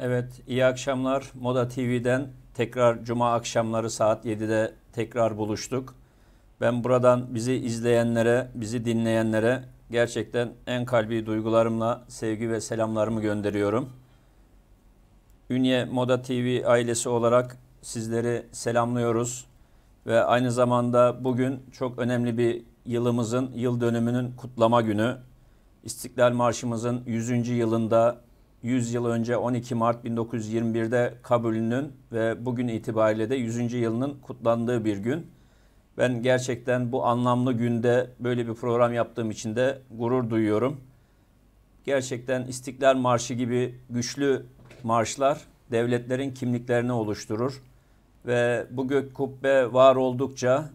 Evet, iyi akşamlar. Moda TV'den tekrar cuma akşamları saat 7'de tekrar buluştuk. Ben buradan bizi izleyenlere, bizi dinleyenlere gerçekten en kalbi duygularımla sevgi ve selamlarımı gönderiyorum. Ünye Moda TV ailesi olarak sizleri selamlıyoruz ve aynı zamanda bugün çok önemli bir yılımızın yıl dönümünün kutlama günü. İstiklal Marşımızın 100. yılında 100 yıl önce 12 Mart 1921'de kabulünün ve bugün itibariyle de 100. yılının kutlandığı bir gün. Ben gerçekten bu anlamlı günde böyle bir program yaptığım için de gurur duyuyorum. Gerçekten İstiklal Marşı gibi güçlü marşlar devletlerin kimliklerini oluşturur ve bu gök kubbe var oldukça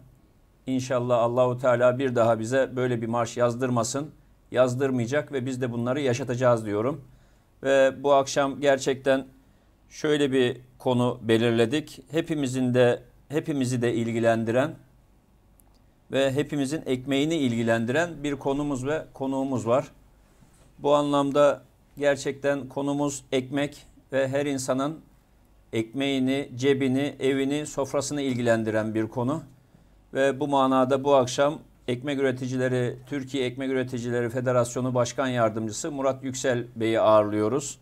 inşallah Allahu Teala bir daha bize böyle bir marş yazdırmasın, yazdırmayacak ve biz de bunları yaşatacağız diyorum. Ve bu akşam gerçekten şöyle bir konu belirledik. Hepimizin de hepimizi de ilgilendiren ve hepimizin ekmeğini ilgilendiren bir konumuz ve konuğumuz var. Bu anlamda gerçekten konumuz ekmek ve her insanın ekmeğini, cebini, evini, sofrasını ilgilendiren bir konu. Ve bu manada bu akşam Ekmek Üreticileri, Türkiye Ekmek Üreticileri Federasyonu Başkan Yardımcısı Murat Yüksel Bey'i ağırlıyoruz.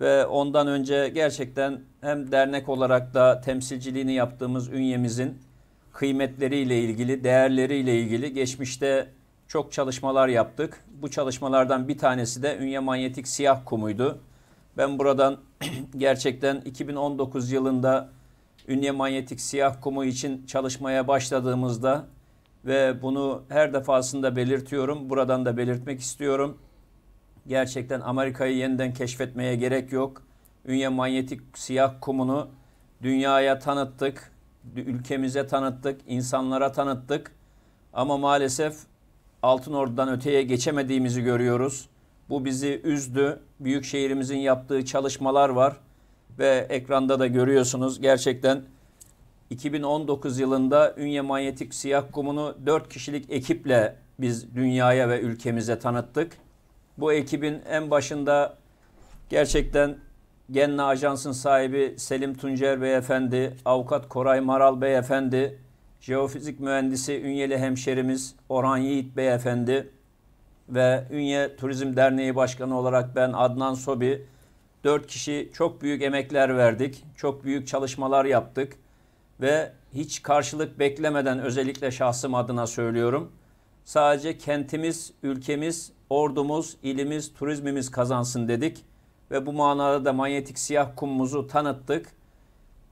Ve ondan önce gerçekten hem dernek olarak da temsilciliğini yaptığımız ünyemizin kıymetleriyle ilgili, değerleriyle ilgili geçmişte çok çalışmalar yaptık. Bu çalışmalardan bir tanesi de Ünye Manyetik Siyah Kumuydu. Ben buradan gerçekten 2019 yılında Ünye Manyetik Siyah Kumu için çalışmaya başladığımızda ve bunu her defasında belirtiyorum. Buradan da belirtmek istiyorum. Gerçekten Amerika'yı yeniden keşfetmeye gerek yok. Ünye manyetik siyah kumunu dünyaya tanıttık, ülkemize tanıttık, insanlara tanıttık. Ama maalesef Altın Ordu'dan öteye geçemediğimizi görüyoruz. Bu bizi üzdü. Büyük şehrimizin yaptığı çalışmalar var ve ekranda da görüyorsunuz. Gerçekten 2019 yılında Ünye Manyetik Siyah Kumunu 4 kişilik ekiple biz dünyaya ve ülkemize tanıttık. Bu ekibin en başında gerçekten Genna Ajans'ın sahibi Selim Tuncer Beyefendi, avukat Koray Maral Beyefendi, jeofizik mühendisi Ünyeli hemşerimiz Orhan Yiğit Beyefendi ve Ünye Turizm Derneği Başkanı olarak ben Adnan Sobi, dört kişi çok büyük emekler verdik, çok büyük çalışmalar yaptık ve hiç karşılık beklemeden özellikle şahsım adına söylüyorum. Sadece kentimiz, ülkemiz, ordumuz, ilimiz, turizmimiz kazansın dedik ve bu manada da manyetik siyah kumumuzu tanıttık.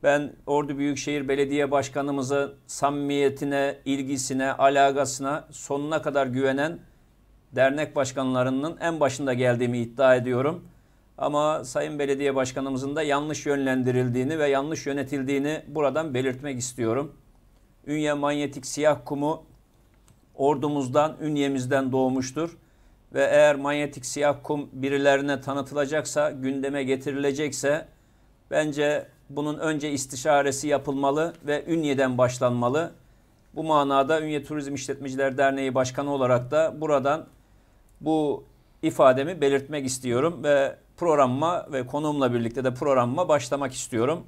Ben Ordu Büyükşehir Belediye Başkanımızın samimiyetine, ilgisine, alagasına sonuna kadar güvenen dernek başkanlarının en başında geldiğimi iddia ediyorum. Ama Sayın Belediye Başkanımızın da yanlış yönlendirildiğini ve yanlış yönetildiğini buradan belirtmek istiyorum. Ünye manyetik siyah kumu ordumuzdan, ünyemizden doğmuştur. Ve eğer manyetik siyah kum birilerine tanıtılacaksa, gündeme getirilecekse bence bunun önce istişaresi yapılmalı ve ünyeden başlanmalı. Bu manada Ünye Turizm İşletmeciler Derneği Başkanı olarak da buradan bu ifademi belirtmek istiyorum ve programıma ve konumla birlikte de programıma başlamak istiyorum.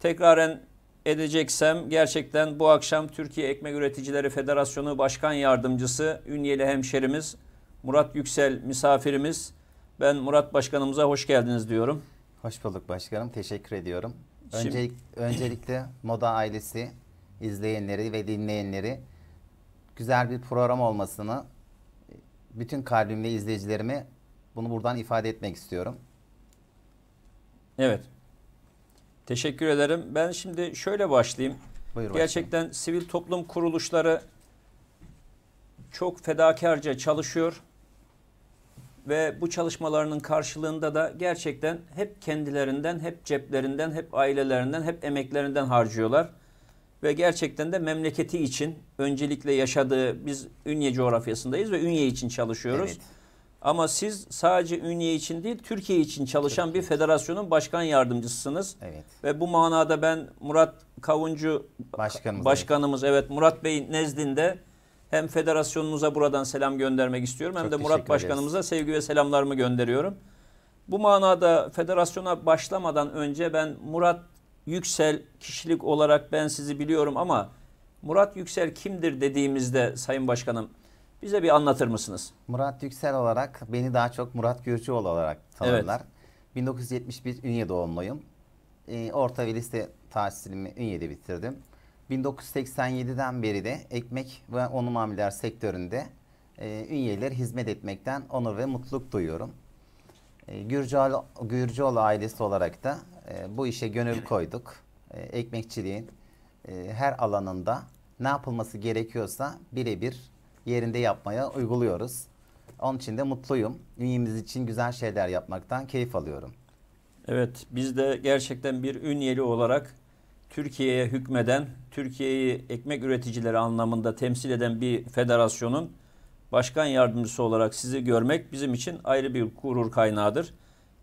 Tekraren edeceksem gerçekten bu akşam Türkiye Ekmek Üreticileri Federasyonu Başkan Yardımcısı Ünyeli hemşerimiz Murat Yüksel misafirimiz. Ben Murat Başkanımıza hoş geldiniz diyorum. Hoş bulduk başkanım. Teşekkür ediyorum. Şimdi... öncelikle Moda ailesi izleyenleri ve dinleyenleri güzel bir program olmasını bütün kalbimle izleyicilerime bunu buradan ifade etmek istiyorum. Evet. Teşekkür ederim. Ben şimdi şöyle başlayayım. Buyur başlayayım. Gerçekten sivil toplum kuruluşları çok fedakarca çalışıyor ve bu çalışmalarının karşılığında da gerçekten hep kendilerinden, hep ceplerinden, hep ailelerinden, hep emeklerinden harcıyorlar. Ve gerçekten de memleketi için öncelikle yaşadığı biz Ünye coğrafyasındayız ve Ünye için çalışıyoruz. Evet. Ama siz sadece Ünye için değil Türkiye için çalışan Türkiye. bir federasyonun başkan yardımcısısınız. Evet. Ve bu manada ben Murat Kavuncu başkanımız, başkanımız evet. evet Murat Bey nezdinde hem federasyonumuza buradan selam göndermek istiyorum Çok hem de Murat Başkanımıza ederiz. sevgi ve selamlarımı gönderiyorum. Bu manada federasyona başlamadan önce ben Murat Yüksel kişilik olarak ben sizi biliyorum ama Murat Yüksel kimdir dediğimizde Sayın Başkanım bize bir anlatır mısınız? Murat Yüksel olarak beni daha çok Murat Gürcüoğlu olarak tanırlar. Evet. 1971 Ünye doğumluyum. E, orta ve lise tahsilimi Ünye'de bitirdim. 1987'den beri de ekmek ve onu mamuller sektöründe e, üyeler hizmet etmekten onur ve mutluluk duyuyorum. E, Gürcüoğlu, Gürcüoğlu ailesi olarak da e, bu işe gönül koyduk. E, ekmekçiliğin e, her alanında ne yapılması gerekiyorsa birebir yerinde yapmaya uyguluyoruz. Onun için de mutluyum. Üyemiz için güzel şeyler yapmaktan keyif alıyorum. Evet biz de gerçekten bir ünyeli olarak Türkiye'ye hükmeden, Türkiye'yi ekmek üreticileri anlamında temsil eden bir federasyonun başkan yardımcısı olarak sizi görmek bizim için ayrı bir gurur kaynağıdır.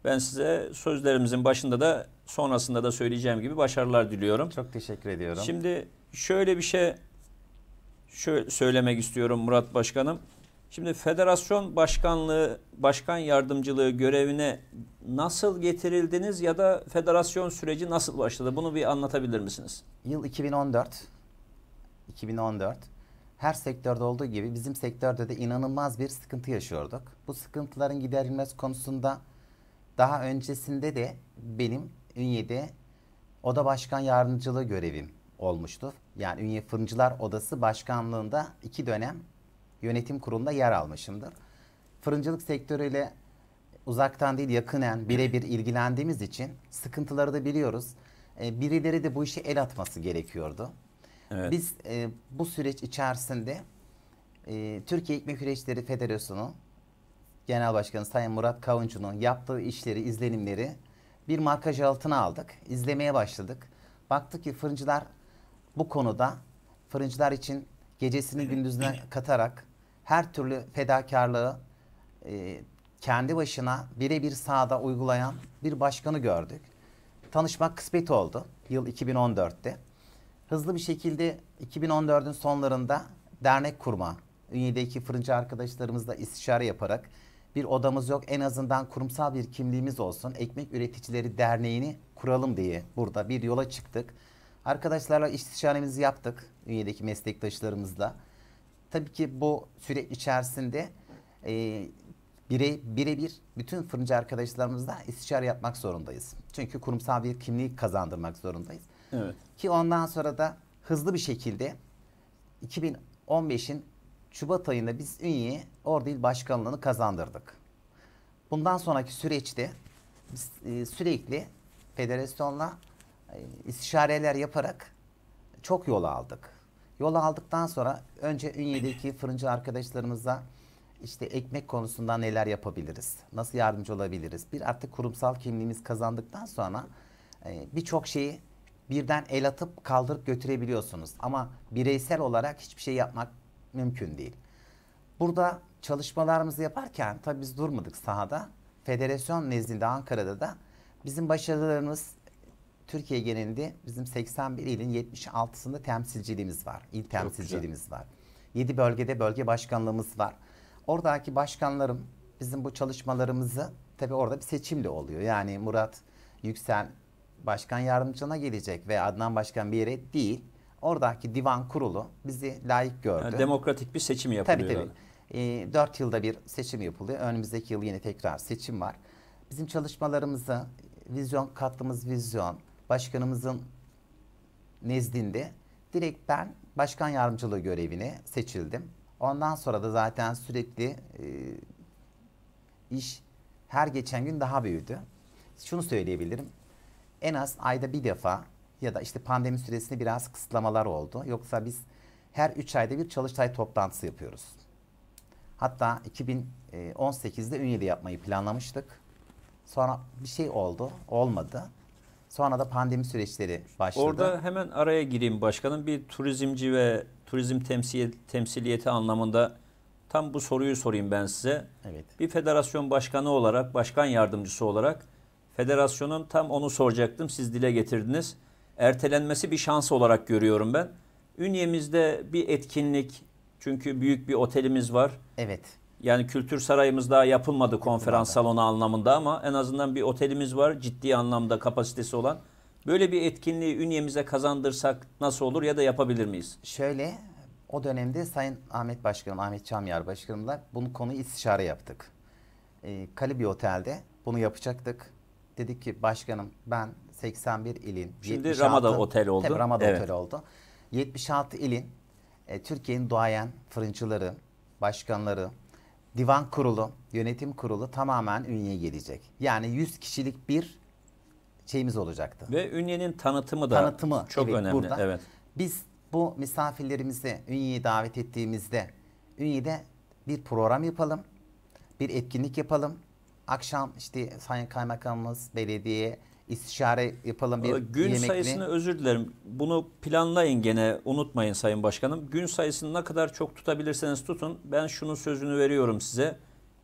Ben size sözlerimizin başında da sonrasında da söyleyeceğim gibi başarılar diliyorum. Çok teşekkür ediyorum. Şimdi şöyle bir şey şöyle söylemek istiyorum Murat Başkanım. Şimdi federasyon başkanlığı, başkan yardımcılığı görevine nasıl getirildiniz ya da federasyon süreci nasıl başladı? Bunu bir anlatabilir misiniz? Yıl 2014. 2014. Her sektörde olduğu gibi bizim sektörde de inanılmaz bir sıkıntı yaşıyorduk. Bu sıkıntıların giderilmesi konusunda daha öncesinde de benim Ünye'de oda başkan yardımcılığı görevim olmuştu yani Ünye Fırıncılar Odası Başkanlığı'nda iki dönem yönetim kurulunda yer almışımdır. Fırıncılık sektörüyle uzaktan değil yakınen birebir ilgilendiğimiz için sıkıntıları da biliyoruz. E, birileri de bu işe el atması gerekiyordu. Evet. Biz e, bu süreç içerisinde e, Türkiye Ekmek Üreticileri Federasyonu Genel Başkanı Sayın Murat Kavuncu'nun yaptığı işleri, izlenimleri bir markaj altına aldık. İzlemeye başladık. Baktık ki fırıncılar bu konuda fırıncılar için gecesini gündüzüne katarak her türlü fedakarlığı e, kendi başına birebir sahada uygulayan bir başkanı gördük. Tanışmak kısmet oldu yıl 2014'te. Hızlı bir şekilde 2014'ün sonlarında dernek kurma, ünyedeki fırıncı arkadaşlarımızla istişare yaparak bir odamız yok en azından kurumsal bir kimliğimiz olsun. Ekmek Üreticileri Derneği'ni kuralım diye burada bir yola çıktık. Arkadaşlarla istişaremizi yaptık üyedeki meslektaşlarımızla. Tabii ki bu süre içerisinde e, birey birebir bütün fırıncı arkadaşlarımızla istişare yapmak zorundayız. Çünkü kurumsal bir kimliği kazandırmak zorundayız. Evet. Ki ondan sonra da hızlı bir şekilde 2015'in Şubat ayında biz Ünye'ye Ordu İl Başkanlığı'nı kazandırdık. Bundan sonraki süreçte biz, e, sürekli federasyonla istişareler yaparak çok yol aldık. Yol aldıktan sonra önce Ünye'deki fırıncı arkadaşlarımızla işte ekmek konusunda neler yapabiliriz, nasıl yardımcı olabiliriz. Bir artık kurumsal kimliğimiz kazandıktan sonra e, birçok şeyi birden el atıp kaldırıp götürebiliyorsunuz. Ama bireysel olarak hiçbir şey yapmak mümkün değil. Burada çalışmalarımızı yaparken tabii biz durmadık sahada. Federasyon nezdinde Ankara'da da bizim başarılarımız Türkiye genelinde bizim 81 ilin 76'sında temsilciliğimiz var. İl temsilciliğimiz var. 7 bölgede bölge başkanlığımız var. Oradaki başkanlarım bizim bu çalışmalarımızı tabi orada bir seçim de oluyor. Yani Murat Yüksel başkan yardımcına gelecek ve Adnan Başkan bir yere değil. Oradaki divan kurulu bizi layık gördü. Yani demokratik bir seçim yapılıyor. Tabii tabii. E, ee, 4 yılda bir seçim yapılıyor. Önümüzdeki yıl yine tekrar seçim var. Bizim çalışmalarımızı, vizyon kattığımız vizyon, başkanımızın nezdinde direkt ben başkan yardımcılığı görevine seçildim. Ondan sonra da zaten sürekli e, iş her geçen gün daha büyüdü. Şunu söyleyebilirim. En az ayda bir defa ya da işte pandemi süresinde biraz kısıtlamalar oldu. Yoksa biz her üç ayda bir çalıştay toplantısı yapıyoruz. Hatta 2018'de e, Ünye'de yapmayı planlamıştık. Sonra bir şey oldu, olmadı. Sonra da pandemi süreçleri başladı. Orada hemen araya gireyim başkanım. Bir turizmci ve turizm temsil, temsiliyeti anlamında tam bu soruyu sorayım ben size. Evet. Bir federasyon başkanı olarak, başkan yardımcısı olarak federasyonun tam onu soracaktım. Siz dile getirdiniz. Ertelenmesi bir şans olarak görüyorum ben. Ünyemizde bir etkinlik çünkü büyük bir otelimiz var. Evet. Yani kültür sarayımız daha yapılmadı konferans salonu anlamında ama en azından bir otelimiz var ciddi anlamda kapasitesi olan. Böyle bir etkinliği ünyemize kazandırsak nasıl olur ya da yapabilir miyiz? Şöyle o dönemde Sayın Ahmet Başkanım, Ahmet Çamyar Başkanım'la bunu konu istişare yaptık. E, ee, Kalibi Otel'de bunu yapacaktık. Dedik ki başkanım ben 81 ilin. Şimdi 76, Ramada Otel oldu. Tabii Ramada evet. Otel oldu. 76 ilin e, Türkiye'nin doğayan fırıncıları, başkanları, divan kurulu, yönetim kurulu tamamen Ünye'ye gelecek. Yani 100 kişilik bir şeyimiz olacaktı. Ve Ünye'nin tanıtımı da tanıtımı, çok evet, önemli. Burada. Evet. Biz bu misafirlerimizi Ünye'ye davet ettiğimizde Ünye'de bir program yapalım, bir etkinlik yapalım. Akşam işte Sayın Kaymakamımız, belediye, istişare yapalım bir Gün yemekli. sayısını özür dilerim. Bunu planlayın gene unutmayın Sayın Başkanım. Gün sayısını ne kadar çok tutabilirseniz tutun. Ben şunun sözünü veriyorum size.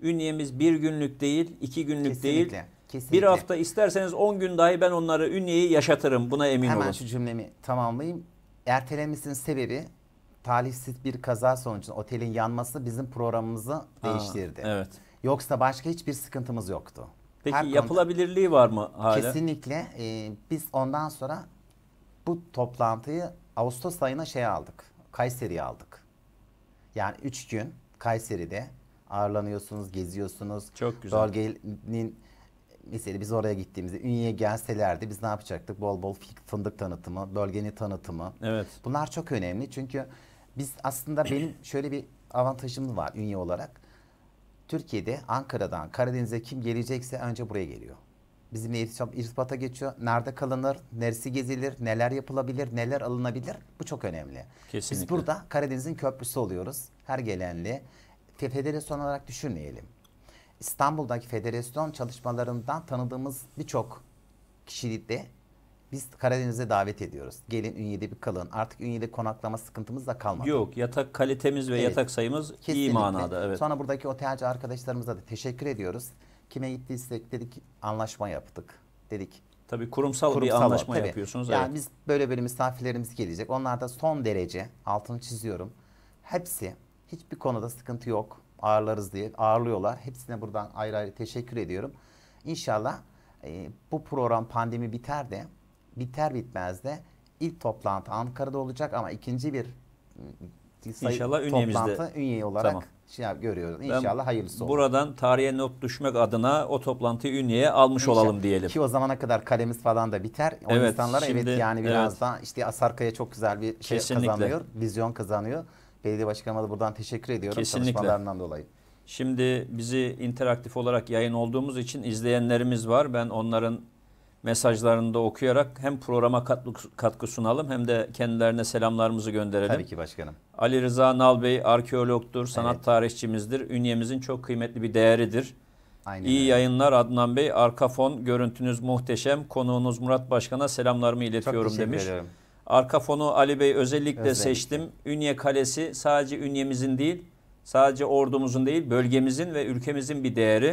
Ünyemiz bir günlük değil, iki günlük kesinlikle, değil. Kesinlikle. Bir hafta isterseniz on gün dahi ben onları ünyeyi yaşatırım. Buna emin Hemen olun. Hemen şu cümlemi tamamlayayım. Ertelemesinin sebebi talihsiz bir kaza sonucunda otelin yanması bizim programımızı Aa, değiştirdi. Evet. Yoksa başka hiçbir sıkıntımız yoktu. Peki Her yapılabilirliği konuda. var mı hala? Kesinlikle. E, biz ondan sonra bu toplantıyı Ağustos ayına şey aldık. Kayseri'ye aldık. Yani üç gün Kayseri'de ağırlanıyorsunuz, geziyorsunuz. Çok güzel. Bölgenin mesela biz oraya gittiğimizde Ünye'ye gelselerdi biz ne yapacaktık? Bol bol fındık tanıtımı, bölgenin tanıtımı. Evet. Bunlar çok önemli çünkü biz aslında benim şöyle bir avantajım var Ünye olarak. Türkiye'de Ankara'dan Karadeniz'e kim gelecekse önce buraya geliyor. Bizimle irtibata geçiyor. Nerede kalınır, neresi gezilir, neler yapılabilir, neler alınabilir bu çok önemli. Kesinlikle. Biz burada Karadeniz'in köprüsü oluyoruz. Her gelenli federasyon olarak düşünmeyelim. İstanbul'daki federasyon çalışmalarından tanıdığımız birçok kişilikte biz Karadeniz'e davet ediyoruz. Gelin Ünye'de bir kalın. Artık Ünye'de konaklama sıkıntımız da kalmadı. Yok yatak kalitemiz ve evet. yatak sayımız Kesinlikle. iyi manada. Evet. Sonra buradaki otelci arkadaşlarımıza da teşekkür ediyoruz. Kime gittiysek dedik anlaşma yaptık. Dedik Tabii kurumsal, kurumsal bir anlaşma tabii. yapıyorsunuz. Yani evet. biz böyle böyle misafirlerimiz gelecek. Onlar da son derece altını çiziyorum. Hepsi hiçbir konuda sıkıntı yok. Ağırlarız diye ağırlıyorlar. Hepsine buradan ayrı ayrı teşekkür ediyorum. İnşallah e, bu program pandemi biter de biter bitmez de ilk toplantı Ankara'da olacak ama ikinci bir ıı, sayı, İnşallah toplantı ünye olarak tamam. şey görüyoruz. İnşallah ben hayırlısı olur. Buradan tarihe not düşmek adına o toplantıyı ünyeye almış İnşallah. olalım diyelim. Ki o zamana kadar kalemiz falan da biter. O evet, insanlara şimdi, evet yani biraz evet. daha işte Asarkaya çok güzel bir şey Kesinlikle. kazanıyor. Vizyon kazanıyor. Belediye başkanıma da buradan teşekkür ediyorum Kesinlikle. çalışmalarından dolayı. Şimdi bizi interaktif olarak yayın olduğumuz için izleyenlerimiz var. Ben onların mesajlarını da okuyarak hem programa katkı, katkı sunalım hem de kendilerine selamlarımızı gönderelim. Tabii ki başkanım. Ali Rıza Nal Bey arkeologtur, sanat evet. tarihçimizdir. Ünyemizin çok kıymetli bir değeridir. Aynen İyi öyle. yayınlar Adnan Bey. Arka fon görüntünüz muhteşem. Konuğunuz Murat Başkan'a selamlarımı iletiyorum Çok demiş. Ederim. Arka fonu Ali Bey özellikle, özellikle seçtim. Ünye Kalesi sadece ünyemizin değil, sadece ordumuzun değil, bölgemizin ve ülkemizin bir değeri.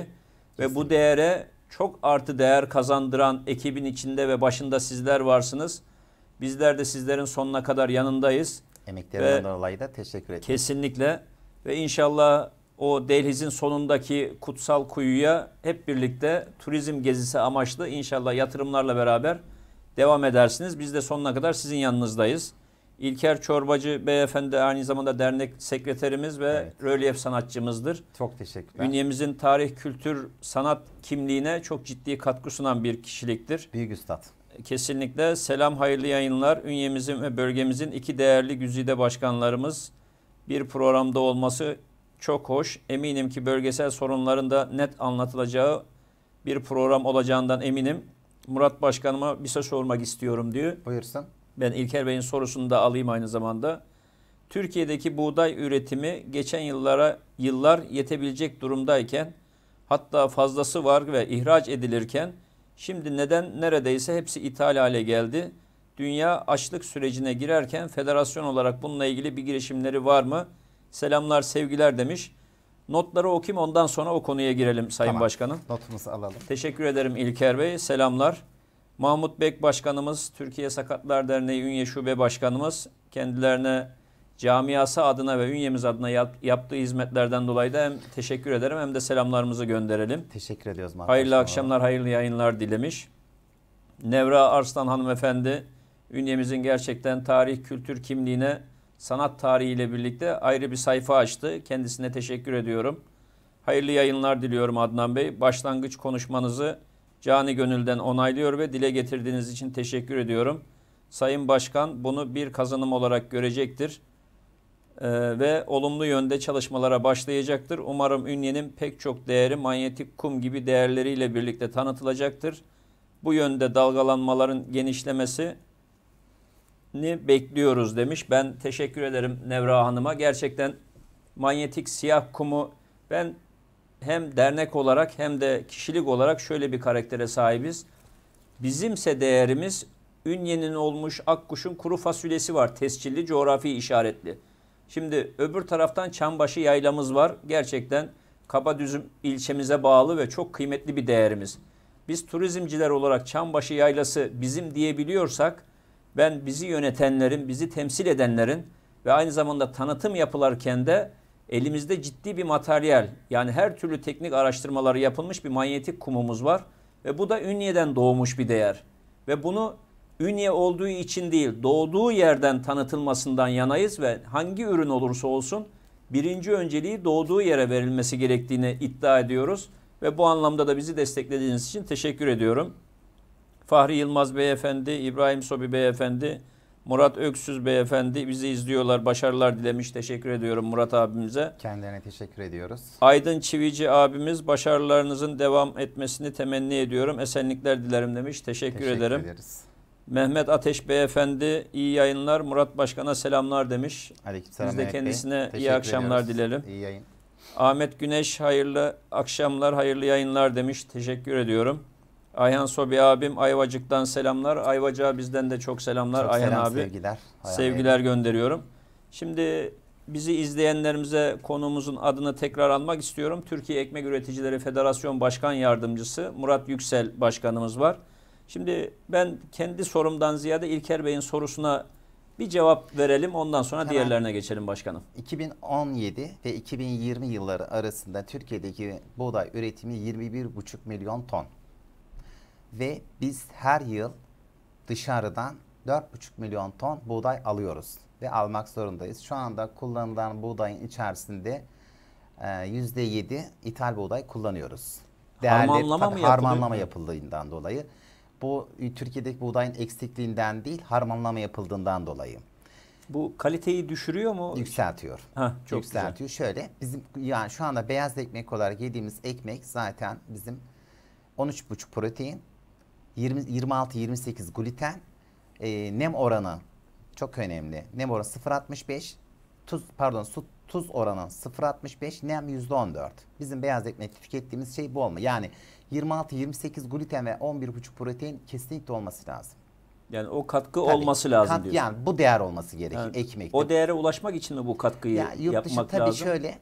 Kesinlikle. Ve bu değere çok artı değer kazandıran ekibin içinde ve başında sizler varsınız. Bizler de sizlerin sonuna kadar yanındayız. Emeklerinden dolayı da teşekkür ederim. Kesinlikle ve inşallah o dehlizin sonundaki kutsal kuyuya hep birlikte turizm gezisi amaçlı inşallah yatırımlarla beraber devam edersiniz. Biz de sonuna kadar sizin yanınızdayız. İlker Çorbacı beyefendi aynı zamanda dernek sekreterimiz ve evet. rölyef sanatçımızdır. Çok teşekkürler. Ünyemizin tarih, kültür, sanat kimliğine çok ciddi katkı sunan bir kişiliktir. Büyük üstad. Kesinlikle selam hayırlı yayınlar. Ünyemizin ve bölgemizin iki değerli güzide başkanlarımız bir programda olması çok hoş. Eminim ki bölgesel sorunların da net anlatılacağı bir program olacağından eminim. Murat Başkanıma bir soru sormak istiyorum diyor. Buyursun. Ben İlker Bey'in sorusunu da alayım aynı zamanda. Türkiye'deki buğday üretimi geçen yıllara yıllar yetebilecek durumdayken hatta fazlası var ve ihraç edilirken şimdi neden neredeyse hepsi ithal hale geldi? Dünya açlık sürecine girerken federasyon olarak bununla ilgili bir girişimleri var mı? Selamlar, sevgiler demiş. Notları okuyayım ondan sonra o konuya girelim Sayın tamam. Başkanım. Notumuzu alalım. Teşekkür ederim İlker Bey. Selamlar. Mahmut Bek Başkanımız, Türkiye Sakatlar Derneği Ünye Şube Başkanımız kendilerine camiası adına ve ünyemiz adına yap, yaptığı hizmetlerden dolayı da hem teşekkür ederim hem de selamlarımızı gönderelim. Teşekkür ediyoruz. Mahmut hayırlı Başkanım. akşamlar, hayırlı yayınlar dilemiş. Nevra Arslan hanımefendi, ünyemizin gerçekten tarih, kültür kimliğine sanat tarihiyle birlikte ayrı bir sayfa açtı. Kendisine teşekkür ediyorum. Hayırlı yayınlar diliyorum Adnan Bey. Başlangıç konuşmanızı Cani gönülden onaylıyor ve dile getirdiğiniz için teşekkür ediyorum. Sayın Başkan bunu bir kazanım olarak görecektir ee, ve olumlu yönde çalışmalara başlayacaktır. Umarım Ünye'nin pek çok değeri manyetik kum gibi değerleriyle birlikte tanıtılacaktır. Bu yönde dalgalanmaların genişlemesi ni bekliyoruz demiş. Ben teşekkür ederim Nevra Hanım'a. Gerçekten manyetik siyah kumu ben hem dernek olarak hem de kişilik olarak şöyle bir karaktere sahibiz. Bizimse değerimiz Ünye'nin olmuş Akkuş'un kuru fasulyesi var. Tescilli, coğrafi işaretli. Şimdi öbür taraftan Çambaşı yaylamız var. Gerçekten Kabadüzüm ilçemize bağlı ve çok kıymetli bir değerimiz. Biz turizmciler olarak Çambaşı yaylası bizim diyebiliyorsak ben bizi yönetenlerin, bizi temsil edenlerin ve aynı zamanda tanıtım yapılarken de Elimizde ciddi bir materyal yani her türlü teknik araştırmaları yapılmış bir manyetik kumumuz var. Ve bu da Ünye'den doğmuş bir değer. Ve bunu Ünye olduğu için değil doğduğu yerden tanıtılmasından yanayız ve hangi ürün olursa olsun birinci önceliği doğduğu yere verilmesi gerektiğini iddia ediyoruz. Ve bu anlamda da bizi desteklediğiniz için teşekkür ediyorum. Fahri Yılmaz Beyefendi, İbrahim Sobi Beyefendi, Murat Öksüz beyefendi bizi izliyorlar. Başarılar dilemiş. Teşekkür ediyorum Murat abimize. Kendilerine teşekkür ediyoruz. Aydın Çivici abimiz başarılarınızın devam etmesini temenni ediyorum. Esenlikler dilerim demiş. Teşekkür, teşekkür ederim. Ederiz. Mehmet Ateş beyefendi iyi yayınlar. Murat Başkan'a selamlar demiş. Aleykümselam. Biz de kendisine Bey. iyi akşamlar ediyoruz. dilerim. İyi yayın. Ahmet Güneş hayırlı akşamlar, hayırlı yayınlar demiş. Teşekkür ediyorum. Ayhan Sobi abim Ayvacık'tan selamlar. Ayvacık'a bizden de çok selamlar çok Ayhan selam, abi. Sevgiler. Hayal sevgiler Bey. gönderiyorum. Şimdi bizi izleyenlerimize konumuzun adını tekrar almak istiyorum. Türkiye Ekmek Üreticileri Federasyon Başkan Yardımcısı Murat Yüksel Başkanımız var. Şimdi ben kendi sorumdan ziyade İlker Bey'in sorusuna bir cevap verelim ondan sonra Hemen diğerlerine geçelim başkanım. 2017 ve 2020 yılları arasında Türkiye'deki buğday üretimi 21,5 milyon ton ve biz her yıl dışarıdan 4,5 milyon ton buğday alıyoruz ve almak zorundayız. Şu anda kullanılan buğdayın içerisinde %7 e, ithal buğday kullanıyoruz. Değerli, harmanlama mı harmanlama yapıldığından dolayı. Bu e, Türkiye'deki buğdayın eksikliğinden değil, harmanlama yapıldığından dolayı. Bu kaliteyi düşürüyor mu? Yükseltiyor. Ha, çok Yükseltiyor. Güzel. Şöyle bizim yani şu anda beyaz ekmek olarak yediğimiz ekmek zaten bizim 13,5 protein, 26-28 gluten e, nem oranı çok önemli. Nem oranı 0.65 tuz pardon su, tuz oranı 0.65 nem %14. Bizim beyaz ekmekte tükettiğimiz şey bu olma. Yani 26-28 gluten ve 11.5 protein kesinlikle olması lazım. Yani o katkı Tabii, olması lazım kat, diyorsun. Yani bu değer olması gerekiyor yani, ekmekte. O değere ulaşmak için de bu katkıyı yani yurt yapmak tabii lazım? Tabii şöyle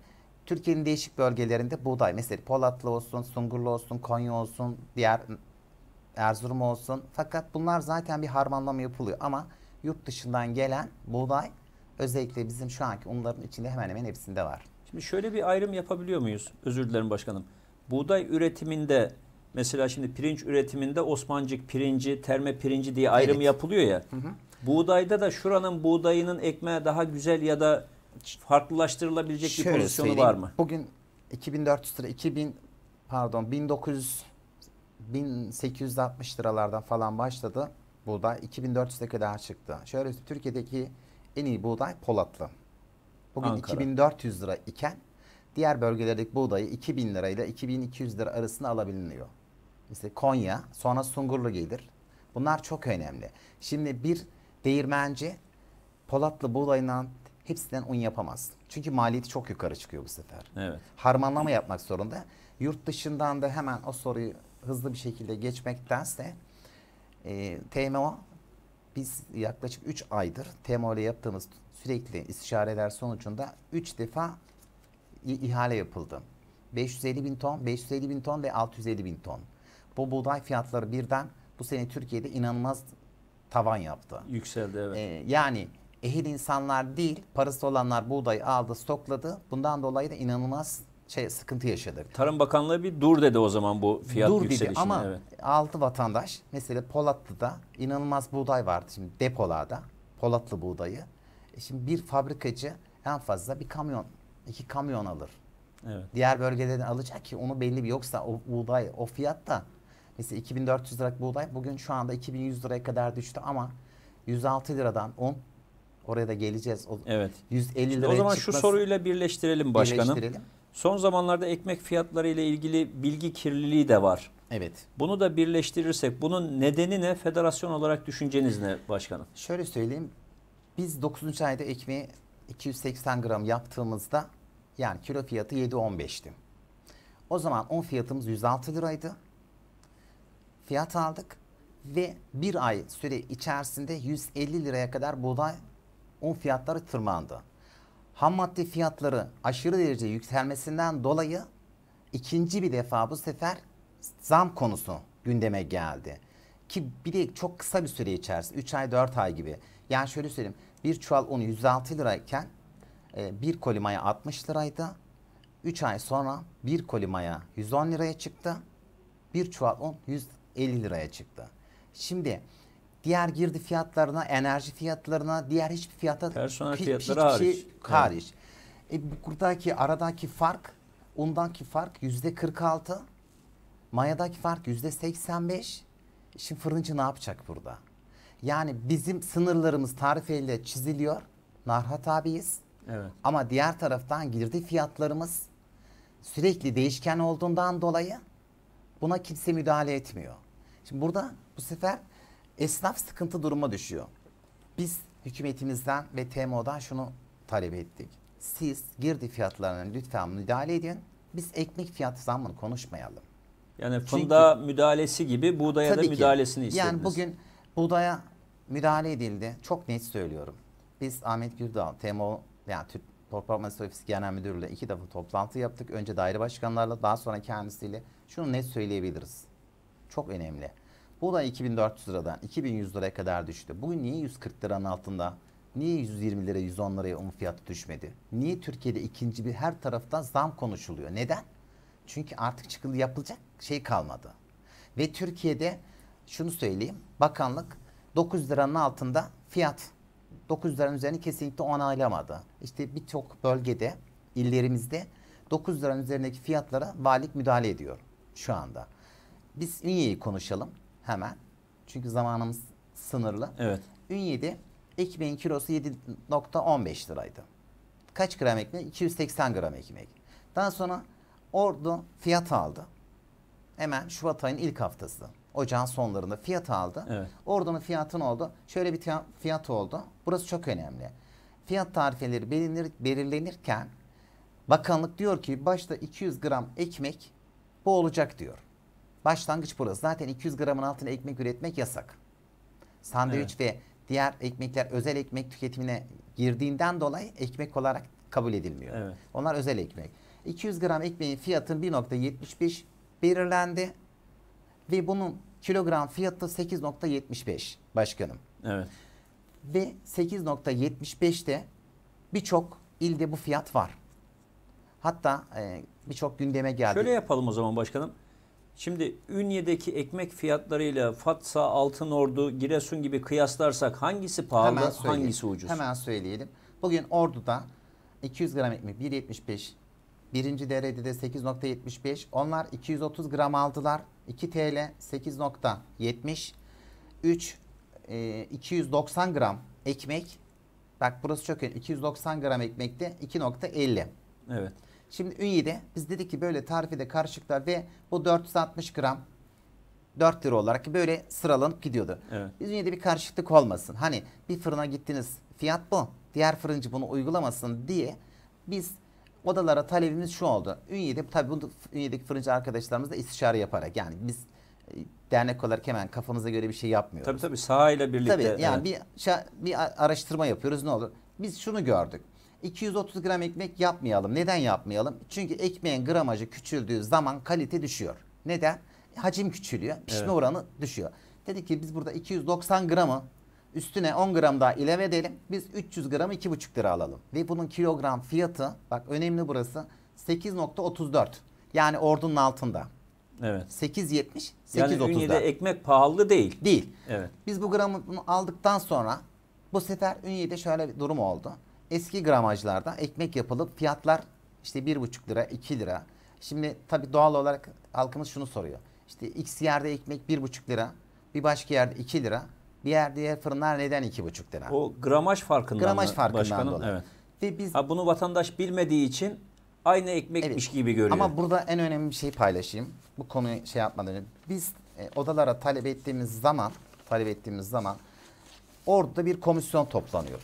Türkiye'nin değişik bölgelerinde buğday mesela Polatlı olsun, Sungurlu olsun, Konya olsun diğer Erzurum olsun. Fakat bunlar zaten bir harmanlama yapılıyor ama yurt dışından gelen buğday özellikle bizim şu anki unların içinde hemen hemen hepsinde var. Şimdi şöyle bir ayrım yapabiliyor muyuz? Özür dilerim başkanım. Buğday üretiminde mesela şimdi pirinç üretiminde Osmancık pirinci, terme pirinci diye ayrım evet. yapılıyor ya. Hı hı. Buğdayda da şuranın buğdayının ekmeğe daha güzel ya da farklılaştırılabilecek Şöyle bir pozisyonu var mı? Bugün 2400 lira 2000 pardon 1900 1860 liralardan falan başladı. Buğday 2400'e kadar çıktı. Şöyle Türkiye'deki en iyi buğday Polatlı. Bugün Ankara. 2400 lira iken diğer bölgelerdeki buğdayı 2000 lirayla 2200 lira arasında alabiliniyor. Mesela Konya, sonra Sungurlu gelir. Bunlar çok önemli. Şimdi bir değirmenci Polatlı buğdayından hepsinden un yapamaz. Çünkü maliyeti çok yukarı çıkıyor bu sefer. Evet. Harmanlama yapmak zorunda. Yurt dışından da hemen o soruyu hızlı bir şekilde geçmektense e, TMO biz yaklaşık 3 aydır TMO ile yaptığımız sürekli istişareler sonucunda 3 defa ihale yapıldı. 550 bin ton, 550 bin ton ve 650 bin ton. Bu buğday fiyatları birden bu sene Türkiye'de inanılmaz tavan yaptı. Yükseldi evet. Ee, yani ehil insanlar değil parası olanlar buğdayı aldı stokladı. Bundan dolayı da inanılmaz şey sıkıntı yaşadık. Tarım Bakanlığı bir dur dedi o zaman bu fiyat dur yükselişine. Dur dedi ama evet. altı vatandaş mesela Polatlı'da inanılmaz buğday vardı şimdi depolarda Polatlı buğdayı. E şimdi bir fabrikacı en fazla bir kamyon iki kamyon alır. Evet. Diğer bölgelerden alacak ki onu belli bir yoksa o buğday o fiyatta mesela 2400 liralık buğday bugün şu anda 2100 liraya kadar düştü ama 106 liradan 10 Oraya da geleceğiz. O, evet. 150 liraya O zaman çıkması, şu soruyla birleştirelim başkanım. Birleştirelim. Son zamanlarda ekmek fiyatları ile ilgili bilgi kirliliği de var. Evet. Bunu da birleştirirsek bunun nedeni ne? Federasyon olarak düşünceniz ne başkanım? Şöyle söyleyeyim. Biz 9. ayda ekmeği 280 gram yaptığımızda yani kilo fiyatı 7.15'ti. O zaman 10 fiyatımız 106 liraydı. Fiyat aldık ve bir ay süre içerisinde 150 liraya kadar buğday un fiyatları tırmandı ham madde fiyatları aşırı derece yükselmesinden dolayı ikinci bir defa bu sefer zam konusu gündeme geldi. Ki bir de çok kısa bir süre içerisinde 3 ay 4 ay gibi. Yani şöyle söyleyeyim bir çuval unu 106 lirayken e, bir kolimaya 60 liraydı. 3 ay sonra bir kolimaya 110 liraya çıktı. Bir çuval un 150 liraya çıktı. Şimdi diğer girdi fiyatlarına, enerji fiyatlarına, diğer hiçbir fiyata personel hiç, fiyatları hiçbir hariç. Şey hariç. Evet. E, buradaki aradaki fark, ondaki fark yüzde 46, mayadaki fark yüzde 85. Şimdi fırıncı ne yapacak burada? Yani bizim sınırlarımız tarifeyle çiziliyor. Narhat abiyiz. Evet. Ama diğer taraftan girdi fiyatlarımız sürekli değişken olduğundan dolayı buna kimse müdahale etmiyor. Şimdi burada bu sefer esnaf sıkıntı duruma düşüyor. Biz hükümetimizden ve TMO'dan şunu talep ettik. Siz girdi fiyatlarına lütfen müdahale edin. Biz ekmek fiyatı zammını konuşmayalım. Yani fında Çünkü, müdahalesi gibi buğdaya da müdahalesini ki. istediniz. Yani bugün buğdaya müdahale edildi. Çok net söylüyorum. Biz Ahmet Gürdal, TMO yani Türk Toprak Masrafı Ofisi Genel Müdürü ile iki defa toplantı yaptık. Önce daire başkanlarla daha sonra kendisiyle. Şunu net söyleyebiliriz. Çok önemli. Bu da 2400 liradan 2100 liraya kadar düştü. Bu niye 140 liranın altında? Niye 120 liraya 110 liraya un fiyatı düşmedi? Niye Türkiye'de ikinci bir her tarafta zam konuşuluyor? Neden? Çünkü artık çıkılı yapılacak şey kalmadı. Ve Türkiye'de şunu söyleyeyim. Bakanlık 9 liranın altında fiyat 9 liranın üzerine kesinlikle onaylamadı. İşte birçok bölgede, illerimizde 9 liranın üzerindeki fiyatlara valilik müdahale ediyor şu anda. Biz Ünye'yi konuşalım hemen. Çünkü zamanımız sınırlı. Evet. Ün 7 ekmeğin kilosu 7.15 liraydı. Kaç gram ekmek? 280 gram ekmek. Daha sonra Ordu fiyat aldı. Hemen Şubat ayının ilk haftası. Ocağın sonlarında fiyat aldı. Evet. Ordu'nun fiyatı ne oldu? Şöyle bir fiyat oldu. Burası çok önemli. Fiyat tarifeleri belirlenir, belirlenirken bakanlık diyor ki başta 200 gram ekmek bu olacak diyor. Başlangıç burası. Zaten 200 gramın altına ekmek üretmek yasak. Sandviç evet. ve diğer ekmekler özel ekmek tüketimine girdiğinden dolayı ekmek olarak kabul edilmiyor. Evet. Onlar özel ekmek. 200 gram ekmeğin fiyatın 1.75 belirlendi ve bunun kilogram fiyatı 8.75 başkanım. Evet. Ve 8.75'te birçok ilde bu fiyat var. Hatta e, birçok gündeme geldi. Şöyle yapalım o zaman başkanım. Şimdi Ünye'deki ekmek fiyatlarıyla Fatsa, Altınordu, Giresun gibi kıyaslarsak hangisi pahalı, Hemen hangisi ucuz? Hemen söyleyelim. Bugün Ordu'da 200 gram ekmek 1.75, birinci derecede 8.75, onlar 230 gram aldılar. 2 TL 8.70, 3 e, 290 gram ekmek, bak burası çok önemli, 290 gram ekmekte 2.50. Evet. Şimdi Ünye'de biz dedik ki böyle tarifede karışıklar ve bu 460 gram 4 lira olarak böyle sıralanıp gidiyordu. Evet. Biz Ünye'de bir karışıklık olmasın. Hani bir fırına gittiniz fiyat bu diğer fırıncı bunu uygulamasın diye biz odalara talebimiz şu oldu. Ünye'de tabii bunu Ünye'deki fırıncı arkadaşlarımızla istişare yaparak yani biz e, dernek olarak hemen kafamıza göre bir şey yapmıyoruz. Tabii tabii sahayla birlikte. Tabii yani evet. bir, bir araştırma yapıyoruz ne olur. Biz şunu gördük. 230 gram ekmek yapmayalım. Neden yapmayalım? Çünkü ekmeğin gramajı küçüldüğü zaman kalite düşüyor. Neden? Hacim küçülüyor. Pişme evet. oranı düşüyor. Dedi ki biz burada 290 gramı üstüne 10 gram daha ilave edelim. Biz 300 gramı 2,5 lira alalım. Ve bunun kilogram fiyatı bak önemli burası 8.34. Yani ordunun altında. Evet. 8.70, 8.30'da. Yani Ünye'de ekmek pahalı değil. Değil. Evet. Biz bu gramı aldıktan sonra bu sefer Ünye'de şöyle bir durum oldu eski gramajlarda ekmek yapılıp fiyatlar işte bir buçuk lira, iki lira. Şimdi tabii doğal olarak halkımız şunu soruyor. İşte X yerde ekmek bir buçuk lira, bir başka yerde iki lira, bir yer diğer fırınlar neden iki buçuk lira? O gramaj farkından gramaj farkından başkanım, dolayı. Evet. Ve biz ha, bunu vatandaş bilmediği için aynı ekmekmiş evet. gibi görüyor. Ama burada en önemli bir şey paylaşayım. Bu konuyu şey yapmadan önce biz e, odalara talep ettiğimiz zaman talep ettiğimiz zaman orada bir komisyon toplanıyor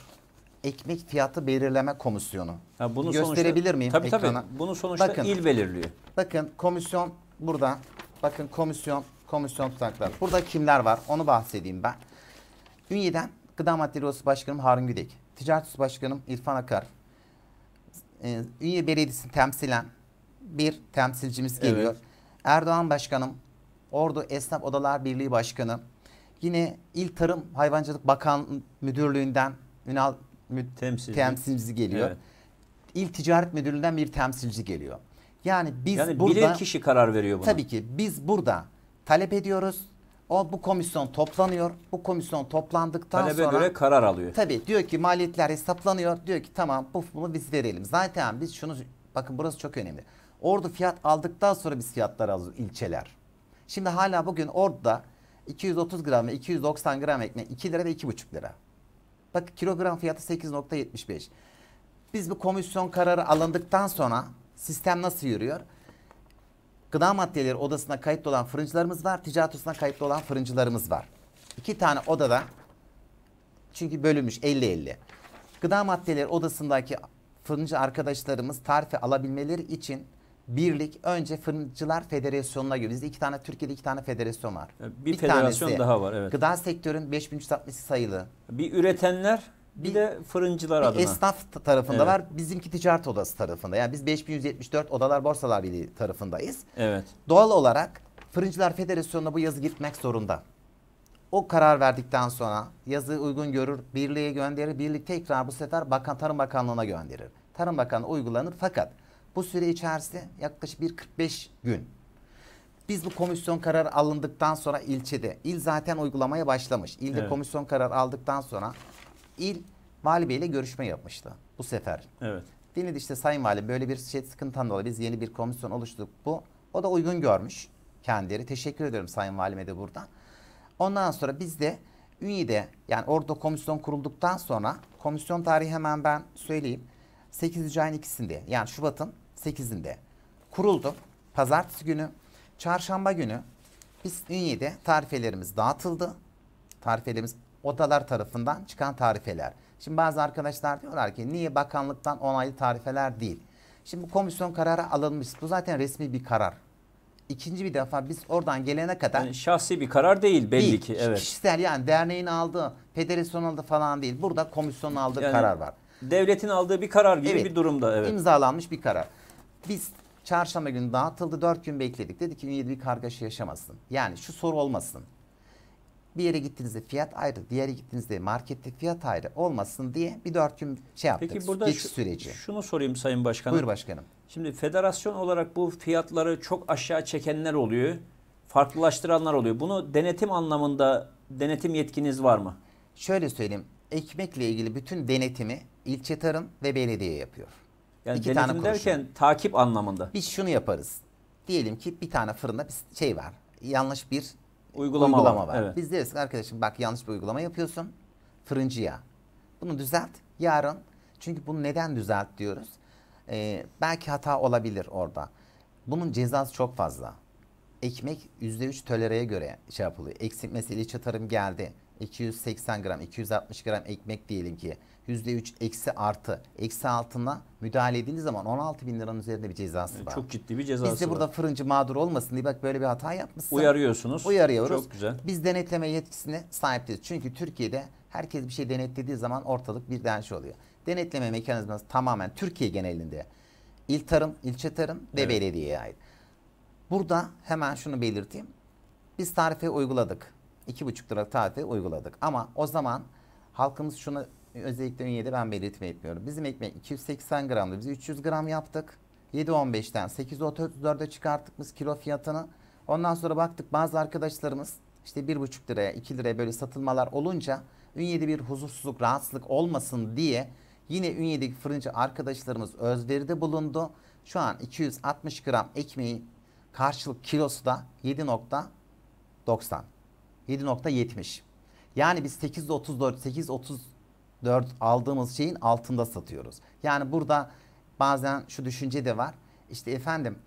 ekmek fiyatı belirleme komisyonu. Ha, bunu Gösterebilir sonuçta, miyim tabii, ekrana? Tabii, bunu sonuçta bakın, il belirliyor. Bakın komisyon burada. Bakın komisyon, komisyon tutanaklar. Burada kimler var onu bahsedeyim ben. Ünye'den Gıda Maddeleri Odası Başkanım Harun Güdek, Ticaret Odası Başkanım İrfan Akar, ee, Ünye Belediyesi'ni temsilen bir temsilcimiz geliyor. Evet. Erdoğan Başkanım, Ordu Esnaf Odalar Birliği Başkanı, yine İl Tarım Hayvancılık Bakan Müdürlüğü'nden Ünal temsilci, temsilci geliyor. Evet. İl Ticaret Müdürlüğü'nden bir temsilci geliyor. Yani biz yani burada bilir kişi karar veriyor buna. Tabii ki biz burada talep ediyoruz. O bu komisyon toplanıyor. Bu komisyon toplandıktan Talebe sonra göre karar alıyor. Tabii diyor ki maliyetler hesaplanıyor. Diyor ki tamam bu bunu biz verelim. Zaten biz şunu bakın burası çok önemli. Ordu fiyat aldıktan sonra biz fiyatlar alıyoruz ilçeler. Şimdi hala bugün orada 230 gram ve 290 gram ekmek 2 lira ve 2,5 lira. Bak kilogram fiyatı 8.75. Biz bu komisyon kararı alındıktan sonra sistem nasıl yürüyor? Gıda maddeleri odasına kayıtlı olan fırıncılarımız var. Ticaret odasına kayıtlı olan fırıncılarımız var. İki tane odada çünkü bölünmüş 50-50. Gıda maddeleri odasındaki fırıncı arkadaşlarımız tarife alabilmeleri için birlik önce Fırıncılar Federasyonu'na göre bizde iki tane Türkiye'de iki tane federasyon var. Bir, bir federasyon tanesi, daha var evet. Gıda sektörün 5.360 sayılı. Bir üretenler bir, bir de fırıncılar bir adına. Esnaf tarafında evet. var. Bizimki ticaret odası tarafında. Yani biz 5174 Odalar Borsalar Birliği tarafındayız. Evet. Doğal olarak Fırıncılar Federasyonu'na bu yazı gitmek zorunda. O karar verdikten sonra yazı uygun görür, birliğe gönderir. Birlik tekrar bu sefer Bakan Tarım Bakanlığı'na gönderir. Tarım Bakanı uygulanır fakat bu süre içerisinde yaklaşık bir 45 gün. Biz bu komisyon kararı alındıktan sonra ilçede, il zaten uygulamaya başlamış. İlde evet. komisyon kararı aldıktan sonra il vali beyle görüşme yapmıştı bu sefer. Evet. Denildi işte sayın vali böyle bir şey sıkıntıdan dolayı biz yeni bir komisyon oluşturduk bu. O da uygun görmüş kendileri. Teşekkür ediyorum sayın valime de buradan. Ondan sonra biz de Ünye'de yani orada komisyon kurulduktan sonra komisyon tarihi hemen ben söyleyeyim. 8. ayın ikisinde yani Şubat'ın 8'inde kuruldu. Pazartesi günü, çarşamba günü biz 17 tarifelerimiz dağıtıldı. Tarifelerimiz odalar tarafından çıkan tarifeler. Şimdi bazı arkadaşlar diyorlar ki niye bakanlıktan onaylı tarifeler değil? Şimdi bu komisyon kararı alınmış. Bu zaten resmi bir karar. İkinci bir defa biz oradan gelene kadar... Yani şahsi bir karar değil belli değil. ki. Evet. Kişisel yani derneğin aldığı, federasyon aldığı falan değil. Burada komisyon aldığı yani, karar var. Devletin aldığı bir karar gibi evet, bir durumda. Evet. İmzalanmış bir karar. Biz çarşamba günü dağıtıldı. Dört gün bekledik. Dedi ki Ünye'de bir kargaşa yaşamasın. Yani şu soru olmasın. Bir yere gittiğinizde fiyat ayrı, diğer yere gittiğinizde markette fiyat ayrı olmasın diye bir dört gün şey yaptık. Peki burada geçiş süreci. şunu sorayım Sayın Başkanım. Buyur Başkanım. Şimdi federasyon olarak bu fiyatları çok aşağı çekenler oluyor. Farklılaştıranlar oluyor. Bunu denetim anlamında denetim yetkiniz var mı? Şöyle söyleyeyim. Ekmekle ilgili bütün denetimi ilçe tarım ve belediye yapıyor. Yani iki tane derken takip anlamında. Biz şunu yaparız. Diyelim ki bir tane fırında bir şey var. Yanlış bir uygulama, uygulama var. var. Evet. Biz deriz ki arkadaşım bak yanlış bir uygulama yapıyorsun. Fırıncıya. Bunu düzelt yarın. Çünkü bunu neden düzelt diyoruz. Ee, belki hata olabilir orada. Bunun cezası çok fazla. Ekmek %3 tölereye göre şey yapılıyor. Eksik mesele çatarım geldi. 280 gram, 260 gram ekmek diyelim ki %3 eksi artı eksi altına müdahale edildiği zaman 16 bin liranın üzerinde bir cezası e, var. Çok ciddi bir cezası var. Biz de burada var. fırıncı mağdur olmasın diye bak böyle bir hata yapmışsın. Uyarıyorsunuz. Uyarıyoruz. Çok güzel. Biz denetleme yetkisine sahip değiliz. Çünkü Türkiye'de herkes bir şey denetlediği zaman ortalık bir şey oluyor. Denetleme mekanizması tamamen Türkiye genelinde. İl tarım, ilçe tarım ve evet. belediyeye ait. Burada hemen şunu belirteyim. Biz tarife uyguladık. 2,5 lira tarife uyguladık. Ama o zaman halkımız şunu Özellikle Ünye'de ben belirtme yapıyorum. Bizim ekmek 280 gramdı. Biz 300 gram yaptık. 7.15'ten 8.34'e çıkarttık biz kilo fiyatını. Ondan sonra baktık bazı arkadaşlarımız işte 1.5 liraya 2 liraya böyle satılmalar olunca Ünye'de bir huzursuzluk, rahatsızlık olmasın diye yine Ünye'deki fırıncı arkadaşlarımız özveride bulundu. Şu an 260 gram ekmeği karşılık kilosu da 7.90. 7.70. Yani biz 8.34, 8.30 4 aldığımız şeyin altında satıyoruz. Yani burada bazen şu düşünce de var. İşte efendim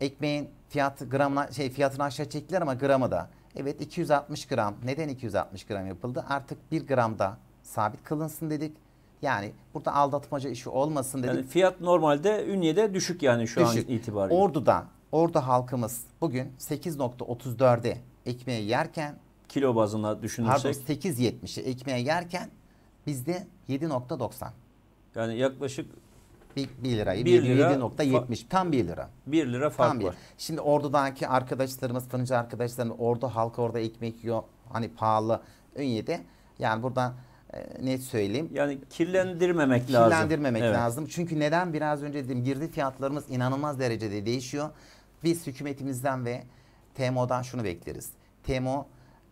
ekmeğin fiyatı gramına şey fiyatını aşağı çektiler ama gramı da evet 260 gram. Neden 260 gram yapıldı? Artık 1 gramda sabit kılınsın dedik. Yani burada aldatmaca işi olmasın dedik. Yani fiyat normalde Ünye'de düşük yani şu düşük. an itibariyle. Ordu'da Ordu halkımız bugün 8.34'e ekmeği yerken kilo bazında düşünürsek pardon 8.70'e ekmeği yerken Bizde 7.90. Yani yaklaşık 1, 1 lirayı 1 lira, 7.70 tam 1 lira. 1 lira fark tam bir. var. Şimdi ordudaki arkadaşlarımız, fırıncı arkadaşlarımız ordu halkı orada ekmek yiyor. Hani pahalı Ünye'de. Yani burada e, net söyleyeyim. Yani kirlendirmemek, lazım. Kirlendirmemek evet. lazım. Çünkü neden biraz önce dedim girdi fiyatlarımız inanılmaz derecede değişiyor. Biz hükümetimizden ve TEMO'dan şunu bekleriz. TEMO